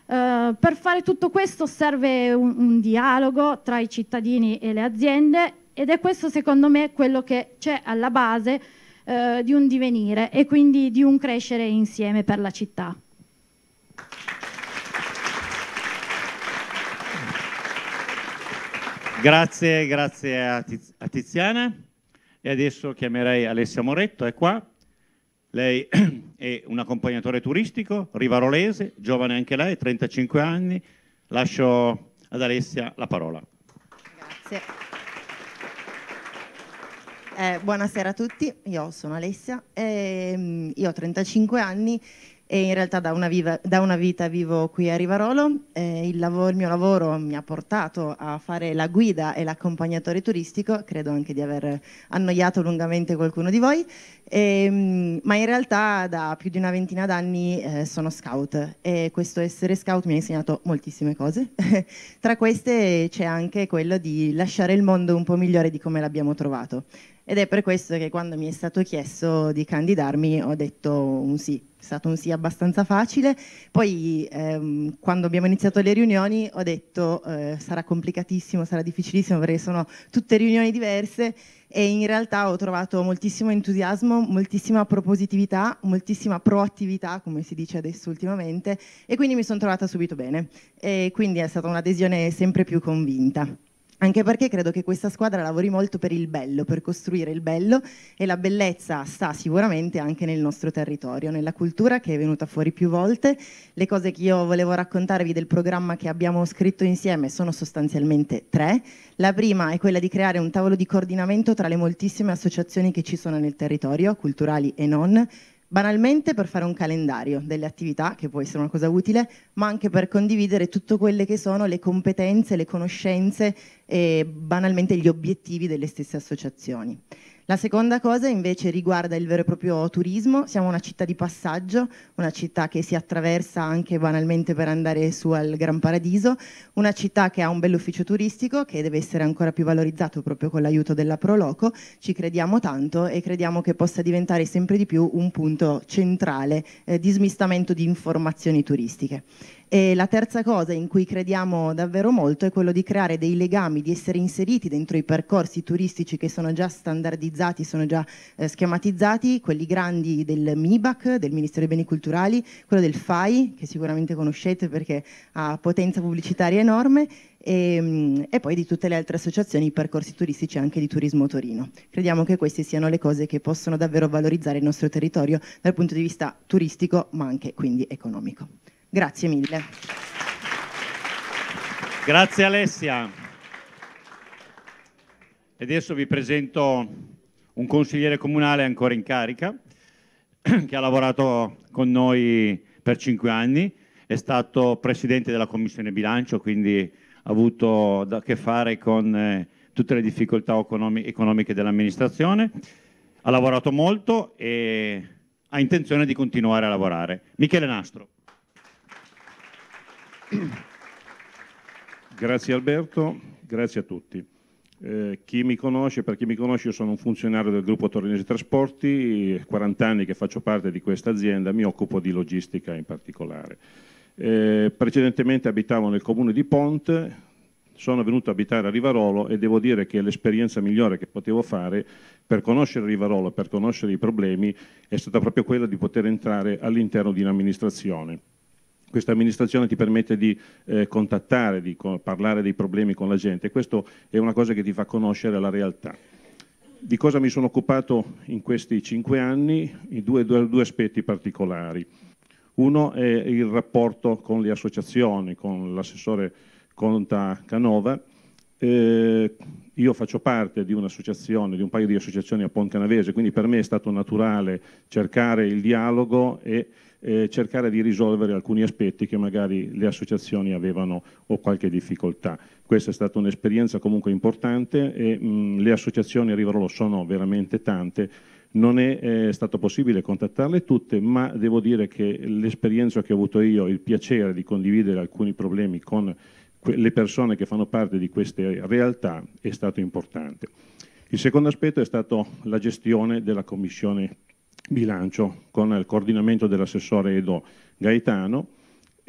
Uh, per fare tutto questo serve un, un, dialogo tra i cittadini e le aziende ed è questo secondo me quello che c'è alla base eh, di un divenire e quindi di un crescere insieme per la città. Grazie, grazie a, Tiziana e adesso chiamerei Alessia Moretto, è qua, lei è un accompagnatore turistico, rivarolese, giovane anche lei, 35 anni, lascio ad Alessia la parola. Grazie. Eh, buonasera a tutti, io sono Alessia, ehm, io ho 35 anni e in realtà da una, viva, da una vita vivo qui a Rivarolo. Eh, il, lavoro, il, mio lavoro mi ha portato a fare la guida e l'accompagnatore turistico, credo anche di aver annoiato lungamente qualcuno di voi, ehm, ma in realtà da più di una ventina d'anni eh, sono scout e questo essere scout mi ha insegnato moltissime cose. Tra queste c'è anche quello di lasciare il mondo un po' migliore di come l'abbiamo trovato ed è per questo che quando mi è stato chiesto di candidarmi ho detto un sì, è stato un sì abbastanza facile, poi ehm, quando abbiamo iniziato le riunioni ho detto eh, sarà complicatissimo, sarà difficilissimo perché sono tutte riunioni diverse e in realtà ho trovato moltissimo entusiasmo, moltissima propositività, moltissima proattività, come si dice adesso ultimamente, e quindi mi sono trovata subito bene e quindi è stata un'adesione sempre più convinta anche perché credo che questa squadra lavori molto per il bello, per costruire il bello e la bellezza sta sicuramente anche nel nostro territorio, nella cultura che è venuta fuori più volte. Le cose che io volevo raccontarvi del programma che abbiamo scritto insieme sono sostanzialmente tre. La prima è quella di creare un tavolo di coordinamento tra le moltissime associazioni che ci sono nel territorio, culturali e non, banalmente per fare un calendario delle attività, che può essere una cosa utile, ma anche per condividere tutte quelle che sono le competenze, le conoscenze e banalmente gli obiettivi delle stesse associazioni. La seconda cosa invece riguarda il vero e proprio turismo, siamo una città di passaggio, una città che si attraversa anche banalmente per andare su al Gran Paradiso, una città che ha un bell'ufficio turistico che deve essere ancora più valorizzato proprio con l'aiuto della Proloco, ci crediamo tanto e crediamo che possa diventare sempre di più un punto centrale eh, di smistamento di informazioni turistiche. E la terza cosa in cui crediamo davvero molto è quello di creare dei legami, di essere inseriti dentro i percorsi turistici che sono già standardizzati, sono già eh, schematizzati, quelli grandi del MIBAC, del Ministero dei Beni Culturali, quello del FAI, che sicuramente conoscete perché ha potenza pubblicitaria enorme, e, ehm, e, poi di tutte le altre associazioni, i percorsi turistici anche di Turismo Torino. Crediamo che queste siano le cose che possono davvero valorizzare il nostro territorio dal punto di vista turistico, ma anche quindi economico. Grazie mille. Grazie Alessia. E adesso vi presento un consigliere comunale ancora in carica, che ha lavorato con noi per cinque anni, è stato presidente della Commissione Bilancio, quindi ha avuto da che fare con eh, tutte le difficoltà economiche dell'amministrazione, ha lavorato molto e ha intenzione di continuare a lavorare. Michele Nastro. Grazie Alberto, grazie a tutti. Eh, chi mi conosce, per chi mi conosce, io sono un funzionario del gruppo Torinese Trasporti, 40 anni che faccio parte di questa azienda, mi occupo di logistica in particolare. Eh, precedentemente abitavo nel comune di Ponte, sono venuto a abitare a Rivarolo e devo dire che l'esperienza migliore che potevo fare per conoscere Rivarolo, per conoscere i problemi, è stata proprio quella di poter entrare all'interno di un'amministrazione questa amministrazione ti permette di eh, contattare, di co parlare dei problemi con la gente, questo è una cosa che ti fa conoscere la realtà. Di cosa mi sono occupato in questi cinque anni? In due, due, due aspetti particolari. Uno è il rapporto con le associazioni, con l'assessore Conta Canova. Eh, io faccio parte di un'associazione, di un paio di associazioni a Poncanavese, quindi per me è stato naturale cercare il dialogo e eh, cercare di risolvere alcuni aspetti che magari le associazioni avevano o qualche difficoltà. Questa è stata un'esperienza comunque importante e mh, mm, le associazioni a Rivarolo sono veramente tante, non è eh, stato possibile contattarle tutte, ma devo dire che l'esperienza che ho avuto io, il piacere di condividere alcuni problemi con le persone che fanno parte di queste realtà è stato importante. Il secondo aspetto è stato la gestione della commissione bilancio con il coordinamento dell'assessore Edo Gaetano.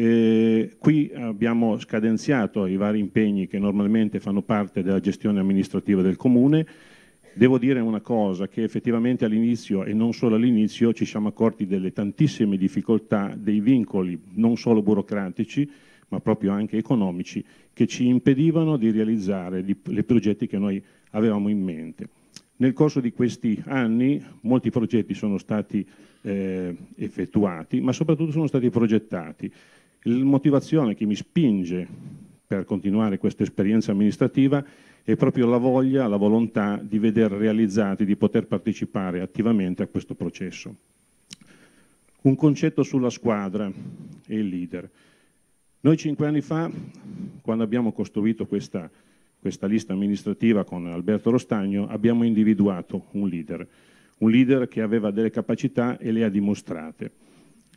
Eh, qui abbiamo scadenziato i vari impegni che normalmente fanno parte della gestione amministrativa del Comune. Devo dire una cosa, che effettivamente all'inizio e non solo all'inizio ci siamo accorti delle tantissime difficoltà, dei vincoli non solo burocratici ma proprio anche economici che ci impedivano di realizzare i progetti che noi avevamo in mente. Nel corso di questi anni molti progetti sono stati eh, effettuati, ma soprattutto sono stati progettati. La motivazione che mi spinge per continuare questa esperienza amministrativa è proprio la voglia, la volontà di vedere realizzati, di poter partecipare attivamente a questo processo. Un concetto sulla squadra e il leader. Noi cinque anni fa, quando abbiamo costruito questa questa lista amministrativa con Alberto Rostagno, abbiamo individuato un leader, un leader che aveva delle capacità e le ha dimostrate.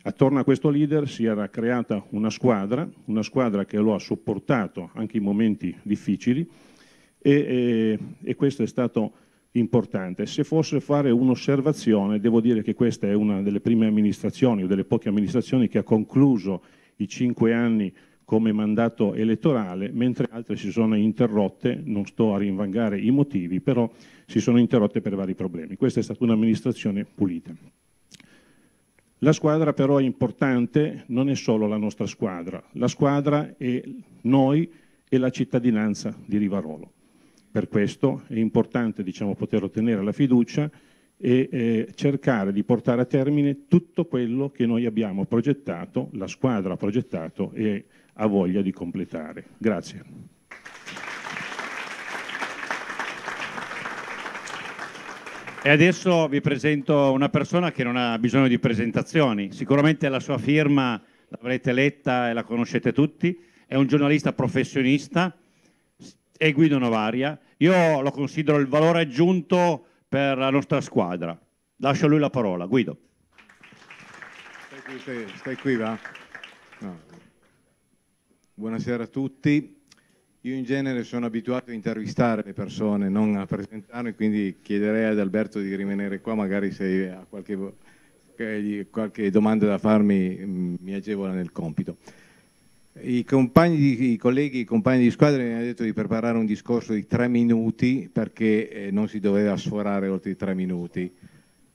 Attorno a questo leader si era creata una squadra, una squadra che lo ha supportato anche in momenti difficili e, e, e questo è stato importante. Se fosse fare un'osservazione, devo dire che questa è una delle prime amministrazioni o delle poche amministrazioni che ha concluso i cinque anni come mandato elettorale, mentre altre si sono interrotte, non sto a rinvangare i motivi, però si sono interrotte per vari problemi. Questa è stata un'amministrazione pulita. La squadra però è importante, non è solo la nostra squadra, la squadra è noi e la cittadinanza di Rivarolo. Per questo è importante diciamo, poter ottenere la fiducia e eh, cercare di portare a termine tutto quello che noi abbiamo progettato, la squadra ha progettato e ha voglia di completare. Grazie. E adesso vi presento una persona che non ha bisogno di presentazioni, sicuramente la sua firma l'avrete letta e la conoscete tutti, è un giornalista professionista, è Guido Novaria, io lo considero il valore aggiunto per la nostra squadra. Lascio a lui la parola, Guido. Stai qui, stai, stai qui va? Buonasera a tutti. Io in genere sono abituato a intervistare le persone, non a presentarmi, quindi chiederei ad Alberto di rimanere qua, magari se ha qualche, qualche domanda da farmi mm, mi agevola nel compito. I, compagni, I colleghi, i compagni di squadra mi hanno detto di preparare un discorso di tre minuti perché eh, non si doveva sforare oltre i tre minuti.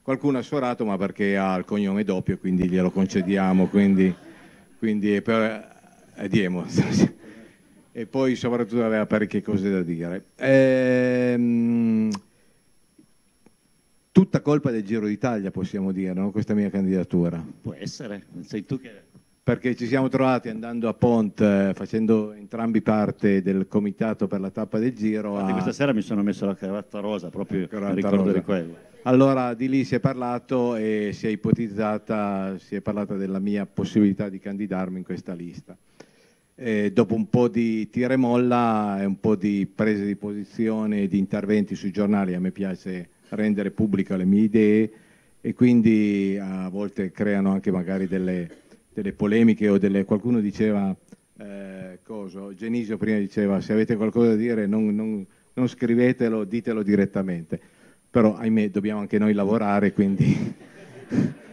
Qualcuno ha sforato ma perché ha il cognome doppio, quindi glielo concediamo. Quindi, quindi per, eh, di Emo. e poi soprattutto aveva parecchie cose da dire. Ehm, tutta colpa del Giro d'Italia, possiamo dire, no? questa mia candidatura. Può essere, sei tu che... Perché ci siamo trovati andando a Pont, eh, facendo entrambi parte del comitato per la tappa del Giro. a... Questa sera mi sono messo la cravatta rosa, proprio per ricordo di quello. Allora di lì si è parlato e si è ipotizzata, si è parlata della mia possibilità di candidarmi in questa lista eh, dopo un po' di tira e molla e un po' di prese di posizione e di interventi sui giornali, a me piace rendere pubblica le mie idee e quindi a volte creano anche magari delle, delle polemiche o delle, qualcuno diceva, eh, cosa, Genisio prima diceva se avete qualcosa da dire non, non, non scrivetelo, ditelo direttamente, però ahimè dobbiamo anche noi lavorare quindi...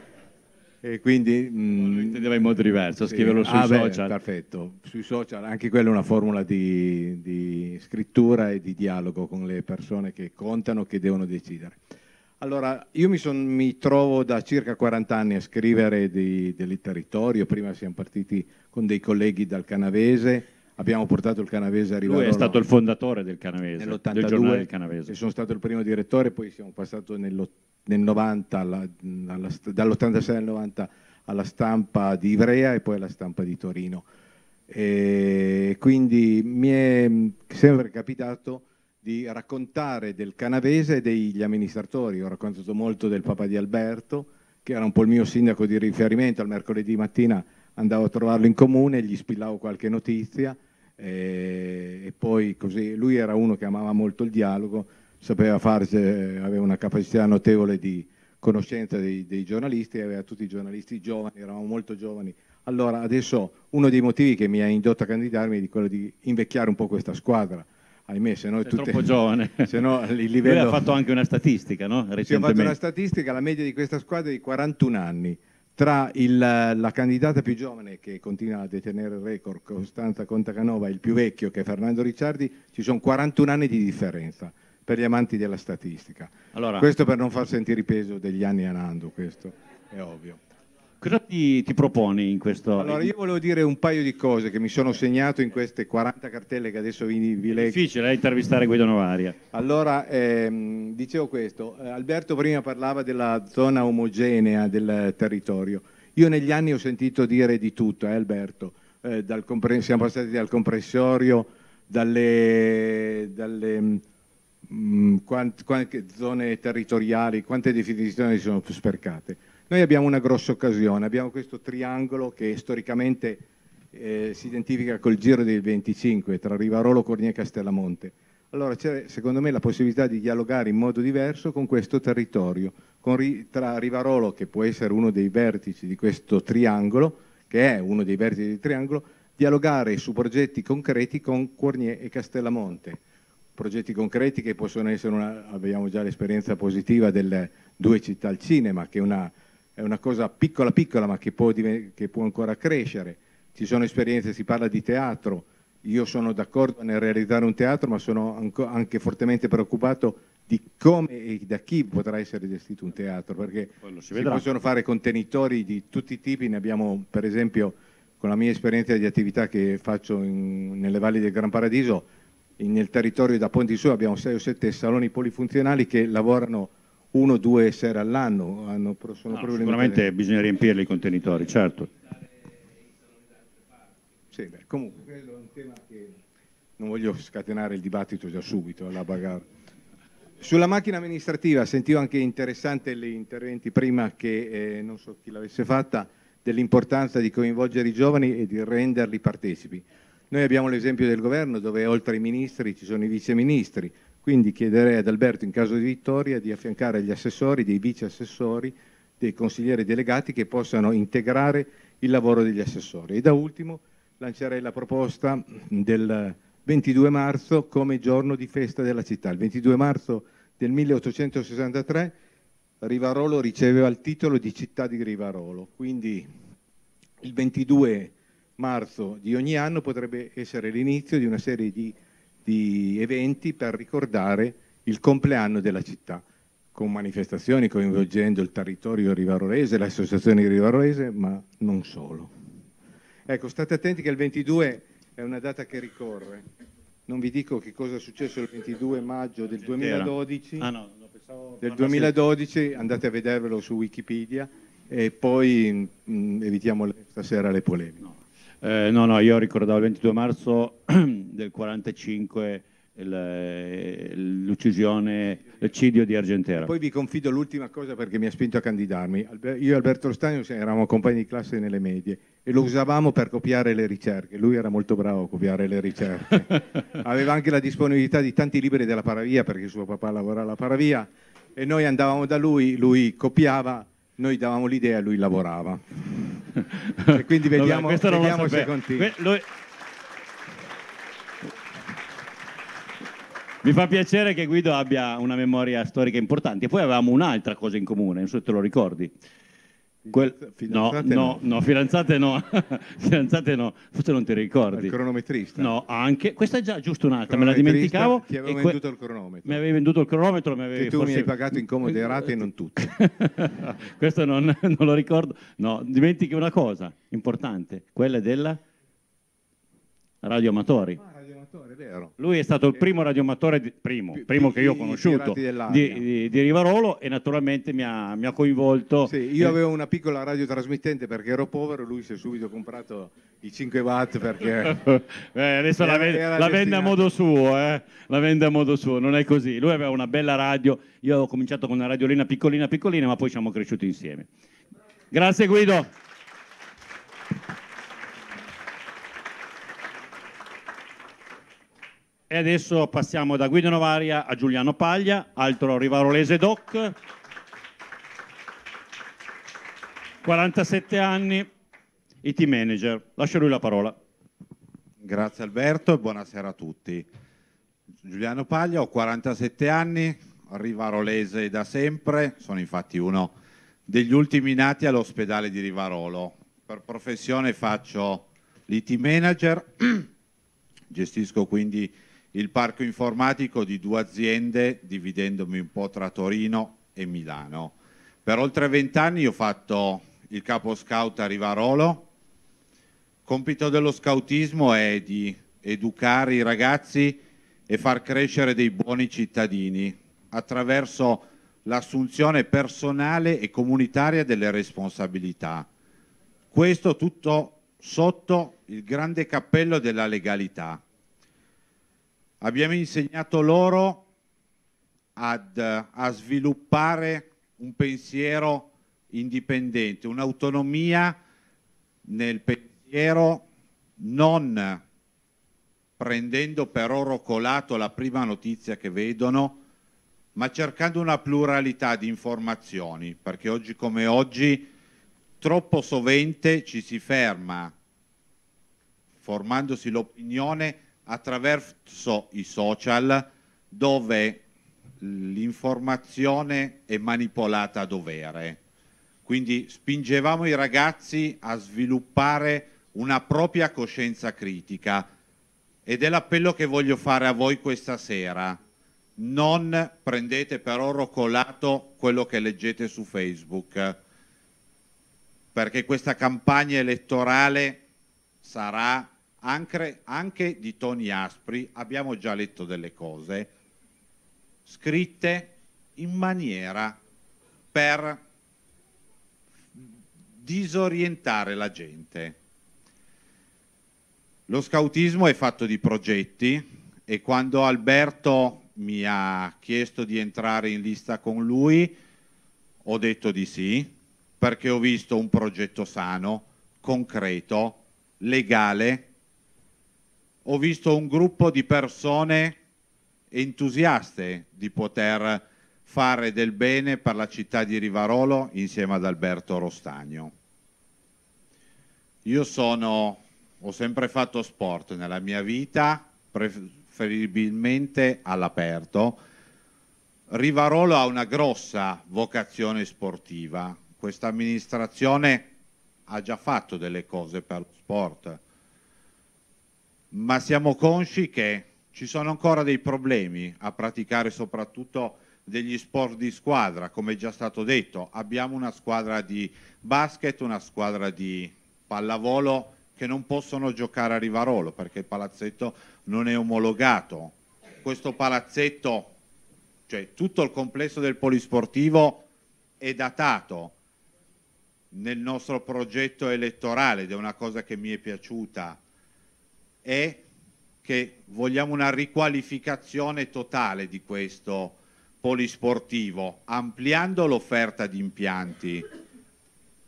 E quindi mh, lo mm, intendeva in modo diverso, sì. scriverlo sui ah, social. Beh, perfetto, sui social, anche quella è una formula di, di, scrittura e di dialogo con le persone che contano, che devono decidere. Allora, io mi, son, mi trovo da circa 40 anni a scrivere del territorio, prima siamo partiti con dei colleghi dal Canavese, abbiamo portato il Canavese a arrivare. Lui è stato il fondatore del Canavese, nell'82, del giornale del Canavese. sono stato il primo direttore, poi siamo passati nell'82 nel 90 alla, alla, dall'86 al 90 alla stampa di Ivrea e poi alla stampa di Torino. E quindi mi è sempre capitato di raccontare del canavese e degli amministratori. Ho raccontato molto del papà di Alberto, che era un po' il mio sindaco di riferimento. Al mercoledì mattina andavo a trovarlo in comune, gli spillavo qualche notizia e, poi così. Lui era uno che amava molto il dialogo sapeva fare, aveva una capacità notevole di conoscenza dei, dei giornalisti, aveva tutti i giornalisti giovani, eravamo molto giovani. Allora adesso uno dei motivi che mi ha indotto a candidarmi è quello di invecchiare un po' questa squadra ahimè, se no è troppo giovane. Se no, il livello... Lui ha fatto anche una statistica, no? Recentemente. Sì, fatto una statistica, la media di questa squadra è di 41 anni. Tra il, la candidata più giovane che continua a detenere il record, Costanza Contacanova, e il più vecchio che è Fernando Ricciardi, ci sono 41 anni di differenza per gli amanti della statistica. Allora, questo per non far sentire il peso degli anni anando, questo è ovvio. Cosa ti, ti, proponi in questo? Allora, io volevo dire un paio di cose che mi sono segnato in queste 40 cartelle che adesso vi, vi leggo. È difficile eh, intervistare Guido Novaria. Allora, ehm, dicevo questo, eh, Alberto prima parlava della zona omogenea del territorio. Io negli anni ho sentito dire di tutto, eh, Alberto, eh, siamo passati dal comprensorio, dalle, dalle mh, mm, quante zone territoriali, quante definizioni sono spercate. Noi abbiamo una grossa occasione, abbiamo questo triangolo che storicamente eh, si identifica col giro del 25 tra Rivarolo, Cornia e Castellamonte. Allora c'è secondo me la possibilità di dialogare in modo diverso con questo territorio, con, tra Rivarolo che può essere uno dei vertici di questo triangolo, che è uno dei vertici del triangolo, dialogare su progetti concreti con Cornier e Castellamonte progetti concreti che possono essere, una, abbiamo già l'esperienza positiva delle due città al cinema, che è una, è una cosa piccola piccola ma che può, che può, ancora crescere. Ci sono esperienze, si parla di teatro, io sono d'accordo nel realizzare un teatro ma sono anche fortemente preoccupato di come e da chi potrà essere gestito un teatro, perché si, si possono fare contenitori di tutti i tipi, ne abbiamo per esempio con la mia esperienza di attività che faccio in, nelle valli del Gran Paradiso, nel territorio da Ponti di abbiamo 6 o 7 saloni polifunzionali che lavorano uno o due sere all'anno. Hanno, sono no, sicuramente le... bisogna riempirli i contenitori, certo. Sì, beh, comunque quello è un tema che non voglio scatenare il dibattito già subito alla bagarre. Sulla macchina amministrativa sentivo anche interessante gli interventi prima che eh, non so chi l'avesse fatta dell'importanza di coinvolgere i giovani e di renderli partecipi. Noi abbiamo l'esempio del governo dove oltre ai ministri ci sono i viceministri, quindi chiederei ad Alberto in caso di vittoria di affiancare agli assessori, dei viceassessori, dei consiglieri delegati che possano integrare il lavoro degli assessori. E da ultimo lancerei la proposta del 22 marzo come giorno di festa della città. Il 22 marzo del 1863 Rivarolo riceveva il titolo di città di Rivarolo, quindi il 22 marzo marzo di ogni anno potrebbe essere l'inizio di una serie di, di eventi per ricordare il compleanno della città, con manifestazioni coinvolgendo il territorio rivarolese, l'associazione associazioni rivarolese, ma non solo. Ecco, state attenti che il 22 è una data che ricorre. Non vi dico che cosa è successo il 22 maggio del 2012. Ah, no, del 2012, andate a vedervelo su Wikipedia e poi mh, mm, evitiamo stasera le polemiche. No. Eh, no, no, io ricordavo il 22 marzo del 45 l'uccisione, l'eccidio di Argentera. Poi vi confido l'ultima cosa perché mi ha spinto a candidarmi. Io e Alberto Stagno eravamo compagni di classe nelle medie e lo usavamo per copiare le ricerche. Lui era molto bravo a copiare le ricerche. Aveva anche la disponibilità di tanti libri della Paravia perché suo papà lavorava alla Paravia e noi andavamo da lui, lui copiava noi davamo l'idea e lui lavorava. e quindi vediamo, Vabbè, vediamo se continua. Que- lui... Mi fa piacere che Guido abbia una memoria storica importante. Poi avevamo un'altra cosa in comune, non so se te lo ricordi Quel... no, no, no, fidanzate no, fidanzate no, forse non ti ricordi. Il cronometrista. No, anche, questa è già giusto un'altra, me la dimenticavo. Ti avevo venduto il cronometro. Mi avevi venduto il cronometro, mi avevi che tu mi hai pagato incomode rate e non tutte. questo non, non, lo ricordo. No, dimentichi una cosa importante, quella della radioamatori vero. Lui è stato il eh, primo radiomatore, di, primo, P- primo che io ho conosciuto, di, di, di, Rivarolo e naturalmente mi ha, mi ha coinvolto. Sì, io eh. avevo una piccola radiotrasmittente perché ero povero, lui si è subito comprato i 5 watt perché... eh, adesso la, vende, la vende a modo suo, eh? la vende a modo suo, non è così. Lui aveva una bella radio, io ho cominciato con una radiolina piccolina piccolina ma poi siamo cresciuti insieme. Grazie Guido. E adesso passiamo da Guido Novaria a Giuliano Paglia, altro rivarolese doc, 47 anni, IT manager. Lascio lui la parola. Grazie Alberto e buonasera a tutti. Giuliano Paglia, ho 47 anni, rivarolese da sempre, sono infatti uno degli ultimi nati all'ospedale di Rivarolo. Per professione faccio l'IT manager, gestisco quindi il parco informatico di due aziende dividendomi un po' tra Torino e Milano. Per oltre vent'anni ho fatto il capo scout a Rivarolo. Compito dello scoutismo è di educare i ragazzi e far crescere dei buoni cittadini attraverso l'assunzione personale e comunitaria delle responsabilità. Questo tutto sotto il grande cappello della legalità abbiamo insegnato loro ad, eh, a sviluppare un pensiero indipendente, un'autonomia nel pensiero non prendendo per oro colato la prima notizia che vedono, ma cercando una pluralità di informazioni, perché oggi come oggi troppo sovente ci si ferma formandosi l'opinione attraverso i social dove l'informazione è manipolata a dovere. Quindi spingevamo i ragazzi a sviluppare una propria coscienza critica ed è l'appello che voglio fare a voi questa sera. Non prendete per oro colato quello che leggete su Facebook, perché questa campagna elettorale sarà anche, anche di Tony aspri, abbiamo già letto delle cose, scritte in maniera per disorientare la gente. Lo scautismo è fatto di progetti e quando Alberto mi ha chiesto di entrare in lista con lui ho detto di sì perché ho visto un progetto sano, concreto, legale ho visto un gruppo di persone entusiaste di poter fare del bene per la città di Rivarolo insieme ad Alberto Rostagno. Io sono, ho sempre fatto sport nella mia vita, preferibilmente all'aperto. Rivarolo ha una grossa vocazione sportiva, questa amministrazione ha già fatto delle cose per lo sport, ma siamo consci che ci sono ancora dei problemi a praticare soprattutto degli sport di squadra, come è già stato detto, abbiamo una squadra di basket, una squadra di pallavolo che non possono giocare a Rivarolo perché il palazzetto non è omologato. Questo palazzetto, cioè tutto il complesso del polisportivo è datato nel nostro progetto elettorale ed è una cosa che mi è piaciuta è che vogliamo una riqualificazione totale di questo polisportivo, ampliando l'offerta di impianti,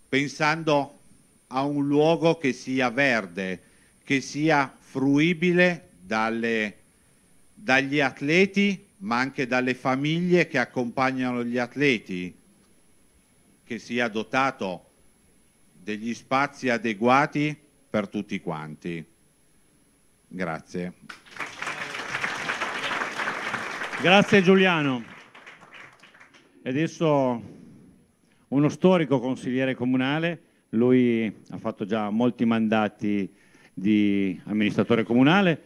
pensando a un luogo che sia verde, che sia fruibile dalle, dagli atleti, ma anche dalle famiglie che accompagnano gli atleti, che sia dotato degli spazi adeguati per tutti quanti. Grazie. Grazie Giuliano. E adesso uno storico consigliere comunale, lui ha fatto già molti mandati di amministratore comunale,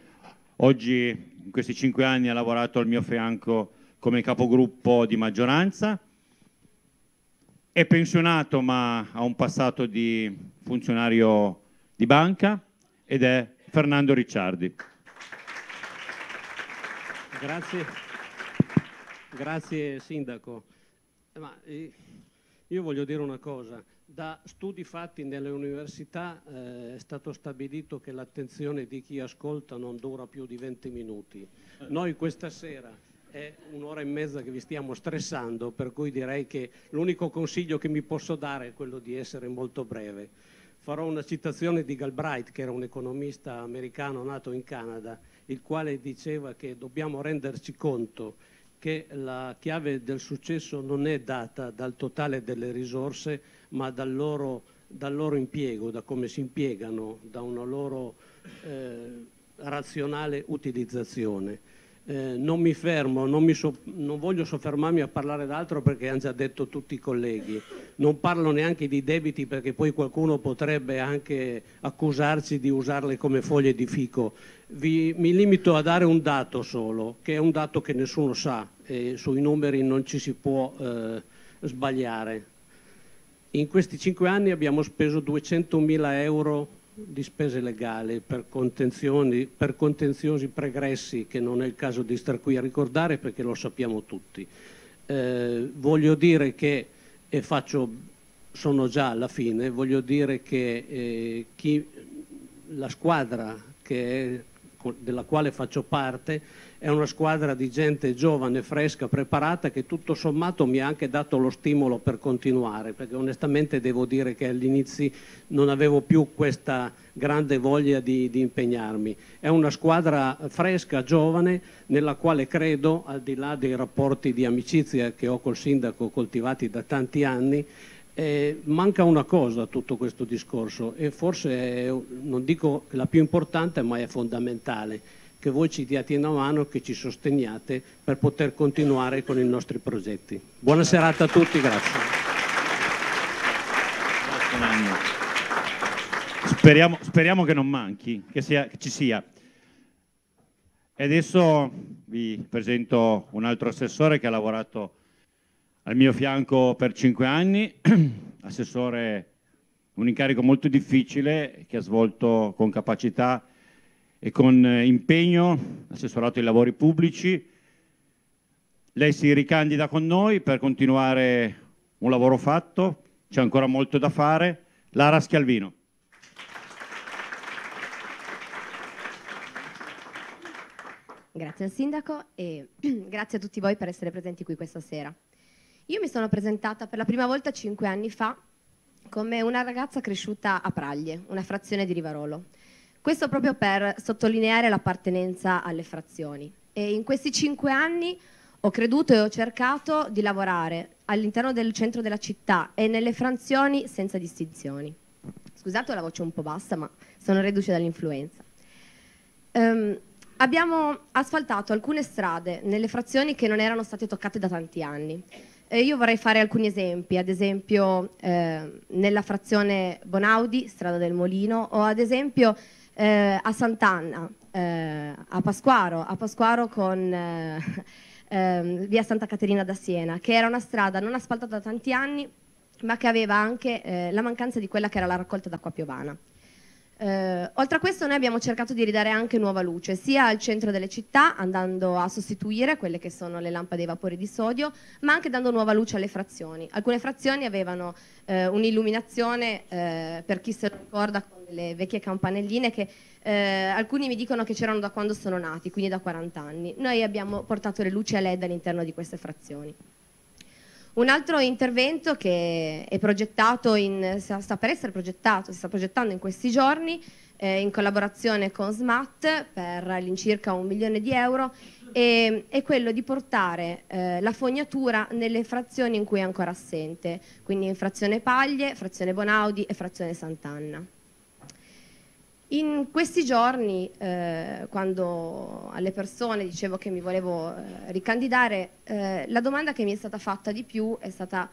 oggi in questi cinque anni ha lavorato al mio fianco come capogruppo di maggioranza, è pensionato ma ha un passato di funzionario di banca ed è Fernando Ricciardi. Grazie, grazie Sindaco. Ma, eh, io voglio dire una cosa, da studi fatti nelle università eh, è stato stabilito che l'attenzione di chi ascolta non dura più di 20 minuti. Noi questa sera è un'ora e mezza che vi stiamo stressando, per cui direi che l'unico consiglio che mi posso dare è quello di essere molto breve farò una citazione di Galbraith, che era un economista americano nato in Canada, il quale diceva che dobbiamo renderci conto che la chiave del successo non è data dal totale delle risorse, ma dal loro, dal loro impiego, da come si impiegano, da una loro eh, razionale utilizzazione. Eh, non mi fermo, non, mi so, non, voglio soffermarmi a parlare d'altro perché hanno già detto tutti i colleghi, non parlo neanche di debiti perché poi qualcuno potrebbe anche accusarci di usarle come foglie di fico. Vi, mi limito a dare un dato solo, che è un dato che nessuno sa e sui numeri non ci si può eh, sbagliare. In questi cinque anni abbiamo speso 200.000 euro di spese legali per, per contenziosi pregressi che non è il caso di star qui a ricordare perché lo sappiamo tutti. Eh, voglio dire che, e faccio, sono già alla fine, voglio dire che eh, chi, la squadra che è, della quale faccio parte è una squadra di gente giovane, fresca, preparata che tutto sommato mi ha anche dato lo stimolo per continuare, perché onestamente devo dire che all'inizio non avevo più questa grande voglia di, di, impegnarmi. È una squadra fresca, giovane, nella quale credo, al di là dei rapporti di amicizia che ho col sindaco coltivati da tanti anni, eh, manca una cosa a tutto questo discorso e forse è, non dico la più importante ma è fondamentale che voi ci diate una mano, che ci sosteniate per poter continuare con i nostri progetti. Buona serata a tutti, grazie. Speriamo, speriamo, che non manchi, che, sia, che, ci sia. E adesso vi presento un altro assessore che ha lavorato al mio fianco per cinque anni, assessore un incarico molto difficile che ha svolto con capacità e con eh, impegno, assessorato ai lavori pubblici. Lei si ricandida con noi per continuare un lavoro fatto, c'è ancora molto da fare. Lara Schialvino. Grazie al sindaco e grazie a tutti voi per essere presenti qui questa sera. Io mi sono presentata per la prima volta cinque anni fa come una ragazza cresciuta a Praglie, una frazione di Rivarolo. Questo proprio per sottolineare l'appartenenza alle frazioni. E in questi cinque anni ho creduto e ho cercato di lavorare all'interno del centro della città e nelle frazioni senza distinzioni. Scusate la voce un po' bassa, ma sono reduce dall'influenza. Um, abbiamo asfaltato alcune strade nelle frazioni che non erano state toccate da tanti anni. E io vorrei fare alcuni esempi, ad esempio eh, nella frazione Bonaudi, strada del Molino, o ad esempio eh, a Sant'Anna, eh, a Pasquaro, a Pasquaro con eh, ehm, via Santa Caterina da Siena, che era una strada non asfaltata da tanti anni, ma che aveva anche eh, la mancanza di quella che era la raccolta d'acqua piovana. Eh, oltre a questo noi abbiamo cercato di ridare anche nuova luce, sia al centro delle città, andando a sostituire quelle che sono le lampade ai vapori di sodio, ma anche dando nuova luce alle frazioni. Alcune frazioni avevano eh, un'illuminazione, eh, per chi se lo ricorda, con le vecchie campanelline che eh, alcuni mi dicono che c'erano da quando sono nati, quindi da 40 anni. Noi abbiamo portato le luci a LED all'interno di queste frazioni. Un altro intervento che è progettato, in, sta per essere progettato, si sta progettando in questi giorni, eh, in collaborazione con SMAT per all'incirca un milione di euro, e, è quello di portare eh, la fognatura nelle frazioni in cui è ancora assente, quindi in frazione Paglie, frazione Bonaudi e frazione Sant'Anna. In questi giorni, eh, quando alle persone dicevo che mi volevo eh, ricandidare, eh, la domanda che mi è stata fatta di più è stata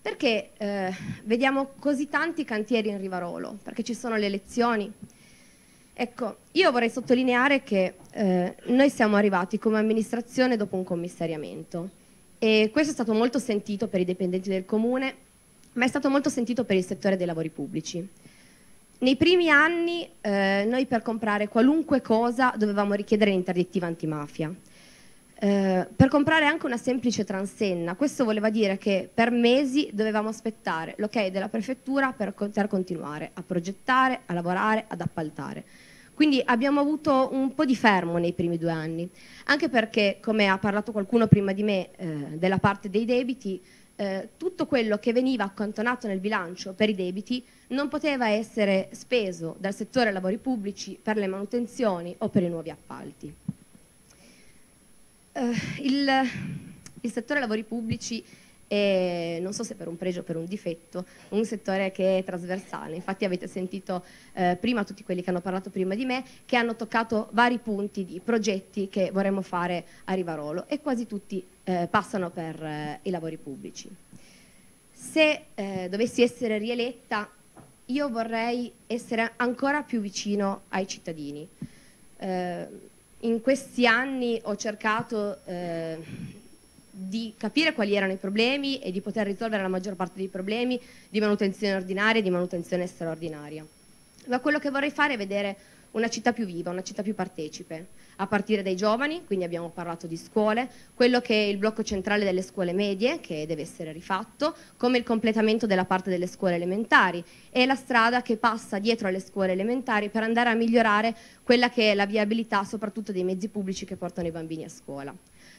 perché eh, vediamo così tanti cantieri in Rivarolo? Perché ci sono le elezioni? Ecco, io vorrei sottolineare che eh, noi siamo arrivati come amministrazione dopo un commissariamento e questo è stato molto sentito per i dipendenti del comune, ma è stato molto sentito per il settore dei lavori pubblici. Nei primi anni eh, noi per comprare qualunque cosa dovevamo richiedere l'interdittiva antimafia. Eh, per comprare anche una semplice transenna, questo voleva dire che per mesi dovevamo aspettare l'ok della prefettura per poter continuare a progettare, a lavorare, ad appaltare. Quindi abbiamo avuto un po' di fermo nei primi due anni, anche perché, come ha parlato qualcuno prima di me, eh, della parte dei debiti, eh, tutto quello che veniva accantonato nel bilancio per i debiti non poteva essere speso dal settore lavori pubblici per le manutenzioni o per i nuovi appalti. Eh, il, il settore lavori pubblici e non so se per un pregio o per un difetto, un settore che è trasversale. Infatti avete sentito eh, prima tutti quelli che hanno parlato prima di me che hanno toccato vari punti di progetti che vorremmo fare a Rivarolo e quasi tutti eh, passano per eh, i lavori pubblici. Se eh, dovessi essere rieletta io vorrei essere ancora più vicino ai cittadini. Eh, in questi anni ho cercato eh, di capire quali erano i problemi e di poter risolvere la maggior parte dei problemi di manutenzione ordinaria e di manutenzione straordinaria. Ma quello che vorrei fare è vedere una città più viva, una città più partecipe, a partire dai giovani, quindi abbiamo parlato di scuole, quello che è il blocco centrale delle scuole medie, che deve essere rifatto, come il completamento della parte delle scuole elementari e la strada che passa dietro alle scuole elementari per andare a migliorare quella che è la viabilità soprattutto dei mezzi pubblici che portano i bambini a scuola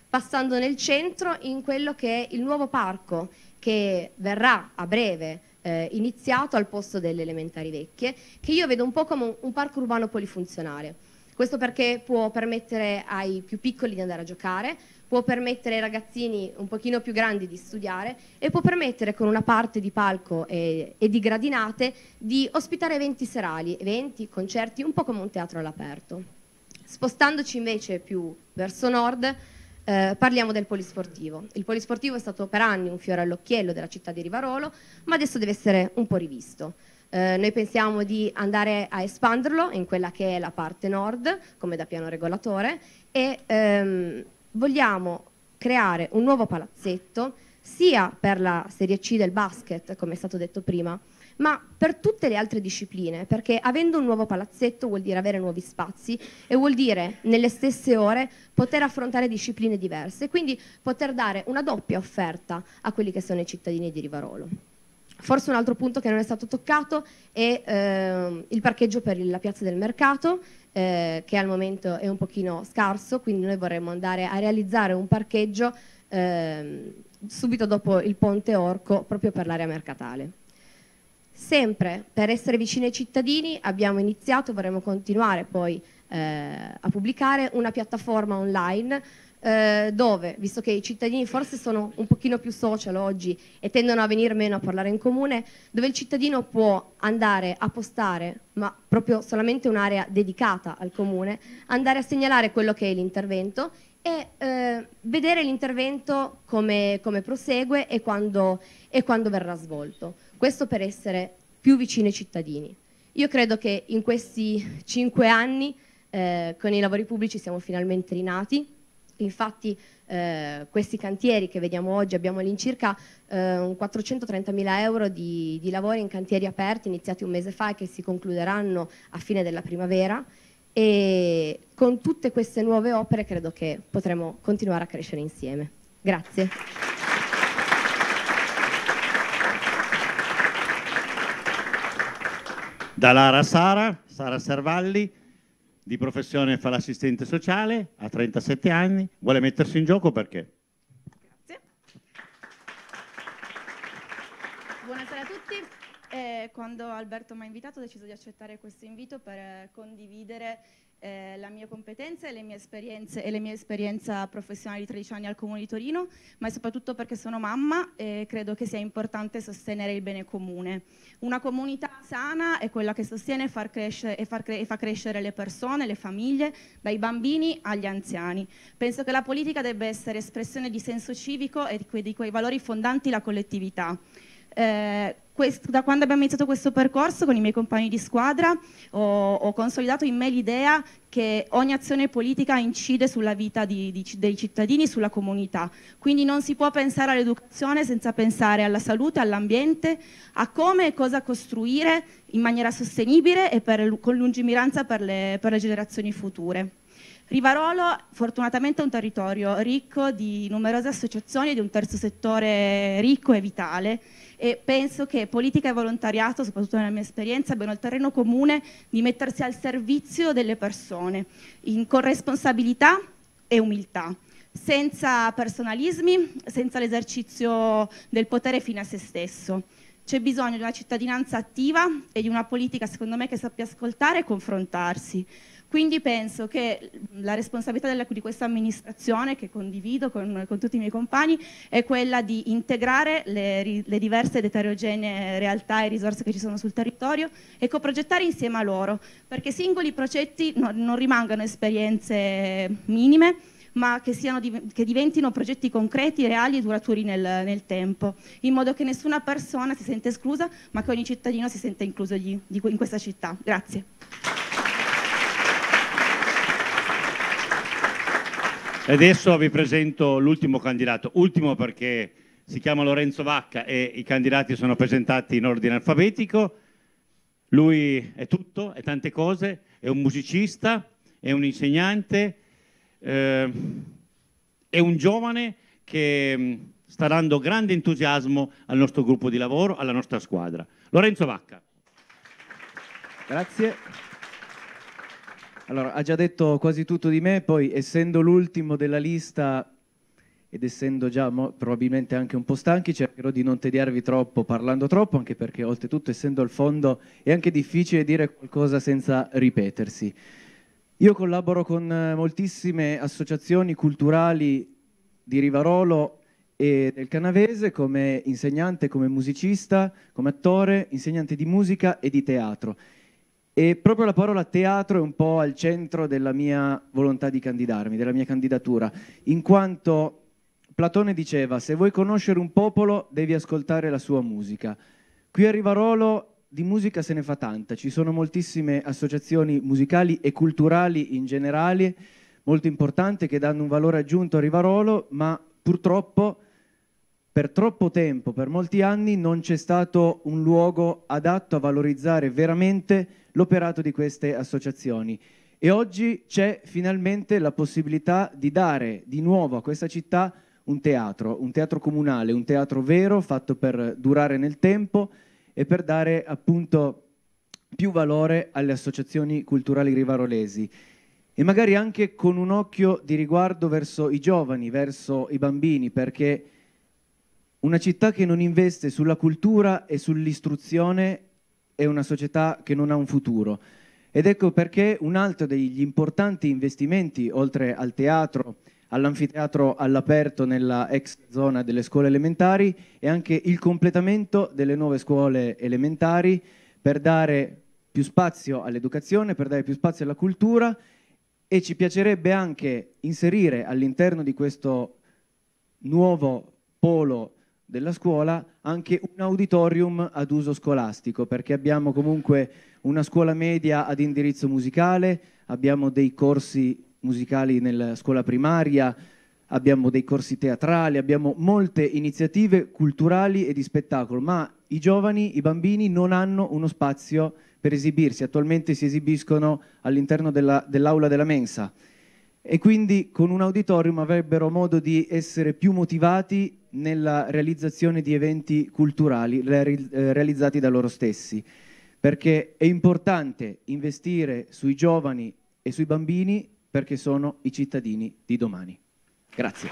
passando nel centro in quello che è il nuovo parco che verrà a breve eh, iniziato al posto delle elementari vecchie, che io vedo un po' come un, un parco urbano polifunzionale. Questo perché può permettere ai più piccoli di andare a giocare, può permettere ai ragazzini un pochino più grandi di studiare e può permettere con una parte di palco e, e, di gradinate di ospitare eventi serali, eventi, concerti, un po' come un teatro all'aperto. Spostandoci invece più verso nord, eh, parliamo del polisportivo. Il polisportivo è stato per anni un fiore all'occhiello della città di Rivarolo, ma adesso deve essere un po' rivisto. Eh, noi pensiamo di andare a espanderlo in quella che è la parte nord, come da piano regolatore, e ehm, vogliamo creare un nuovo palazzetto sia per la Serie C del basket, come è stato detto prima, ma per tutte le altre discipline, perché avendo un nuovo palazzetto vuol dire avere nuovi spazi e vuol dire nelle stesse ore poter affrontare discipline diverse, quindi poter dare una doppia offerta a quelli che sono i cittadini di Rivarolo. Forse un altro punto che non è stato toccato è eh, il parcheggio per la piazza del mercato, eh, che al momento è un pochino scarso, quindi noi vorremmo andare a realizzare un parcheggio eh, subito dopo il ponte Orco proprio per l'area mercatale sempre per essere vicini ai cittadini abbiamo iniziato, vorremmo continuare poi eh, a pubblicare una piattaforma online eh, dove, visto che i cittadini forse sono un pochino più social oggi e tendono a venire meno a parlare in comune, dove il cittadino può andare a postare, ma proprio solamente un'area dedicata al comune, andare a segnalare quello che è l'intervento e eh, vedere l'intervento come, come, prosegue e quando, e quando verrà svolto. Questo per essere più vicini ai cittadini. Io credo che in questi cinque anni eh, con i lavori pubblici siamo finalmente rinati, infatti eh, questi cantieri che vediamo oggi abbiamo all'incirca eh, 430.000 euro di, di lavori in cantieri aperti iniziati un mese fa e che si concluderanno a fine della primavera e con tutte queste nuove opere credo che potremo continuare a crescere insieme. Grazie. da Lara Sara, Sara Servalli, di professione fa l'assistente sociale, ha 37 anni, vuole mettersi in gioco perché? e quando Alberto mi ha invitato ho deciso di accettare questo invito per eh, condividere eh, la mia competenza e le mie esperienze e le mie esperienze professionali di 13 anni al Comune di Torino, ma soprattutto perché sono mamma e credo che sia importante sostenere il bene comune. Una comunità sana è quella che sostiene far cresce, e, far cre- e fa crescere le persone, le famiglie, dai bambini agli anziani. Penso che la politica debba essere espressione di senso civico e di, que- di quei valori fondanti la collettività. Eh, questo, da quando abbiamo iniziato questo percorso con i miei compagni di squadra ho, ho consolidato in me l'idea che ogni azione politica incide sulla vita di, di, dei cittadini, sulla comunità. Quindi non si può pensare all'educazione senza pensare alla salute, all'ambiente, a come e cosa costruire in maniera sostenibile e per, con lungimiranza per le, per le generazioni future. Rivarolo fortunatamente è un territorio ricco di numerose associazioni, di un terzo settore ricco e vitale e penso che politica e volontariato, soprattutto nella mia esperienza, abbiano il terreno comune di mettersi al servizio delle persone, in corresponsabilità e umiltà senza personalismi, senza l'esercizio del potere fino a se stesso. C'è bisogno di una cittadinanza attiva e di una politica, secondo me, che sappia ascoltare e confrontarsi. Quindi penso che la responsabilità della, di questa amministrazione, che condivido con, con, tutti i miei compagni, è quella di integrare le, le diverse ed eterogenee realtà e risorse che ci sono sul territorio e coprogettare insieme a loro, perché singoli progetti no, non rimangano esperienze minime, ma che, siano, che, diventino progetti concreti, reali e duraturi nel, nel, tempo, in modo che nessuna persona si sente esclusa, ma che ogni cittadino si senta incluso gli, in questa città. Grazie. E Adesso vi presento l'ultimo candidato, ultimo perché si chiama Lorenzo Vacca e i candidati sono presentati in ordine alfabetico. Lui è tutto, è tante cose, è un musicista, è un insegnante, eh, è un giovane che mm, sta dando grande entusiasmo al nostro gruppo di lavoro, alla nostra squadra. Lorenzo Vacca. Grazie. Allora, ha già detto quasi tutto di me, poi essendo l'ultimo della lista ed essendo già probabilmente anche un po' stanchi, cercherò di non tediarvi troppo parlando troppo, anche perché oltretutto essendo al fondo è anche difficile dire qualcosa senza ripetersi. Io collaboro con moltissime associazioni culturali di Rivarolo e del Canavese come insegnante, come musicista, come attore, insegnante di musica e di teatro. E proprio la parola teatro è un po' al centro della mia volontà di candidarmi, della mia candidatura, in quanto Platone diceva se vuoi conoscere un popolo devi ascoltare la sua musica. Qui a Rivarolo di musica se ne fa tanta, ci sono moltissime associazioni musicali e culturali in generale, molto importanti, che danno un valore aggiunto a Rivarolo, ma purtroppo per troppo tempo, per molti anni, non c'è stato un luogo adatto a valorizzare veramente l'operato di queste associazioni. E oggi c'è finalmente la possibilità di dare di nuovo a questa città un teatro, un teatro comunale, un teatro vero, fatto per durare nel tempo e per dare appunto più valore alle associazioni culturali rivarolesi e magari anche con un occhio di riguardo verso i giovani, verso i bambini, perché una città che non investe sulla cultura e sull'istruzione è una società che non ha un futuro. Ed ecco perché un altro degli importanti investimenti, oltre al teatro, all'anfiteatro all'aperto nella ex zona delle scuole elementari, è anche il completamento delle nuove scuole elementari per dare più spazio all'educazione, per dare più spazio alla cultura e ci piacerebbe anche inserire all'interno di questo nuovo polo della scuola anche un auditorium ad uso scolastico, perché abbiamo comunque una scuola media ad indirizzo musicale, abbiamo dei corsi musicali nella scuola primaria, abbiamo dei corsi teatrali, abbiamo molte iniziative culturali e di spettacolo, ma i giovani, i bambini non hanno uno spazio per esibirsi, attualmente si esibiscono all'interno della, dell'aula della mensa e quindi con un auditorium avrebbero modo di essere più motivati nella realizzazione di eventi culturali eh, realizzati da loro stessi, perché è importante investire sui giovani e sui bambini perché sono i cittadini di domani. Grazie.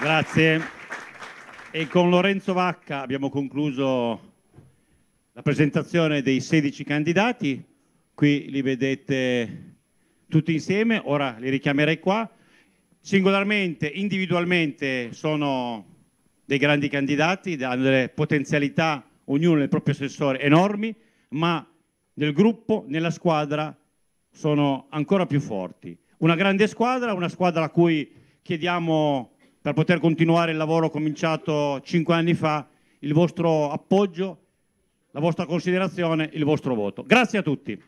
Grazie. E con Lorenzo Vacca abbiamo concluso la presentazione dei 16 candidati. Qui li vedete tutti insieme, ora li richiamerei qua. Singolarmente, individualmente sono dei grandi candidati, hanno delle potenzialità, ognuno nel proprio assessore, enormi, ma nel gruppo, nella squadra, sono ancora più forti. Una grande squadra, una squadra a cui chiediamo, per poter continuare il lavoro cominciato cinque anni fa, il vostro appoggio, la vostra considerazione, il vostro voto. Grazie a tutti.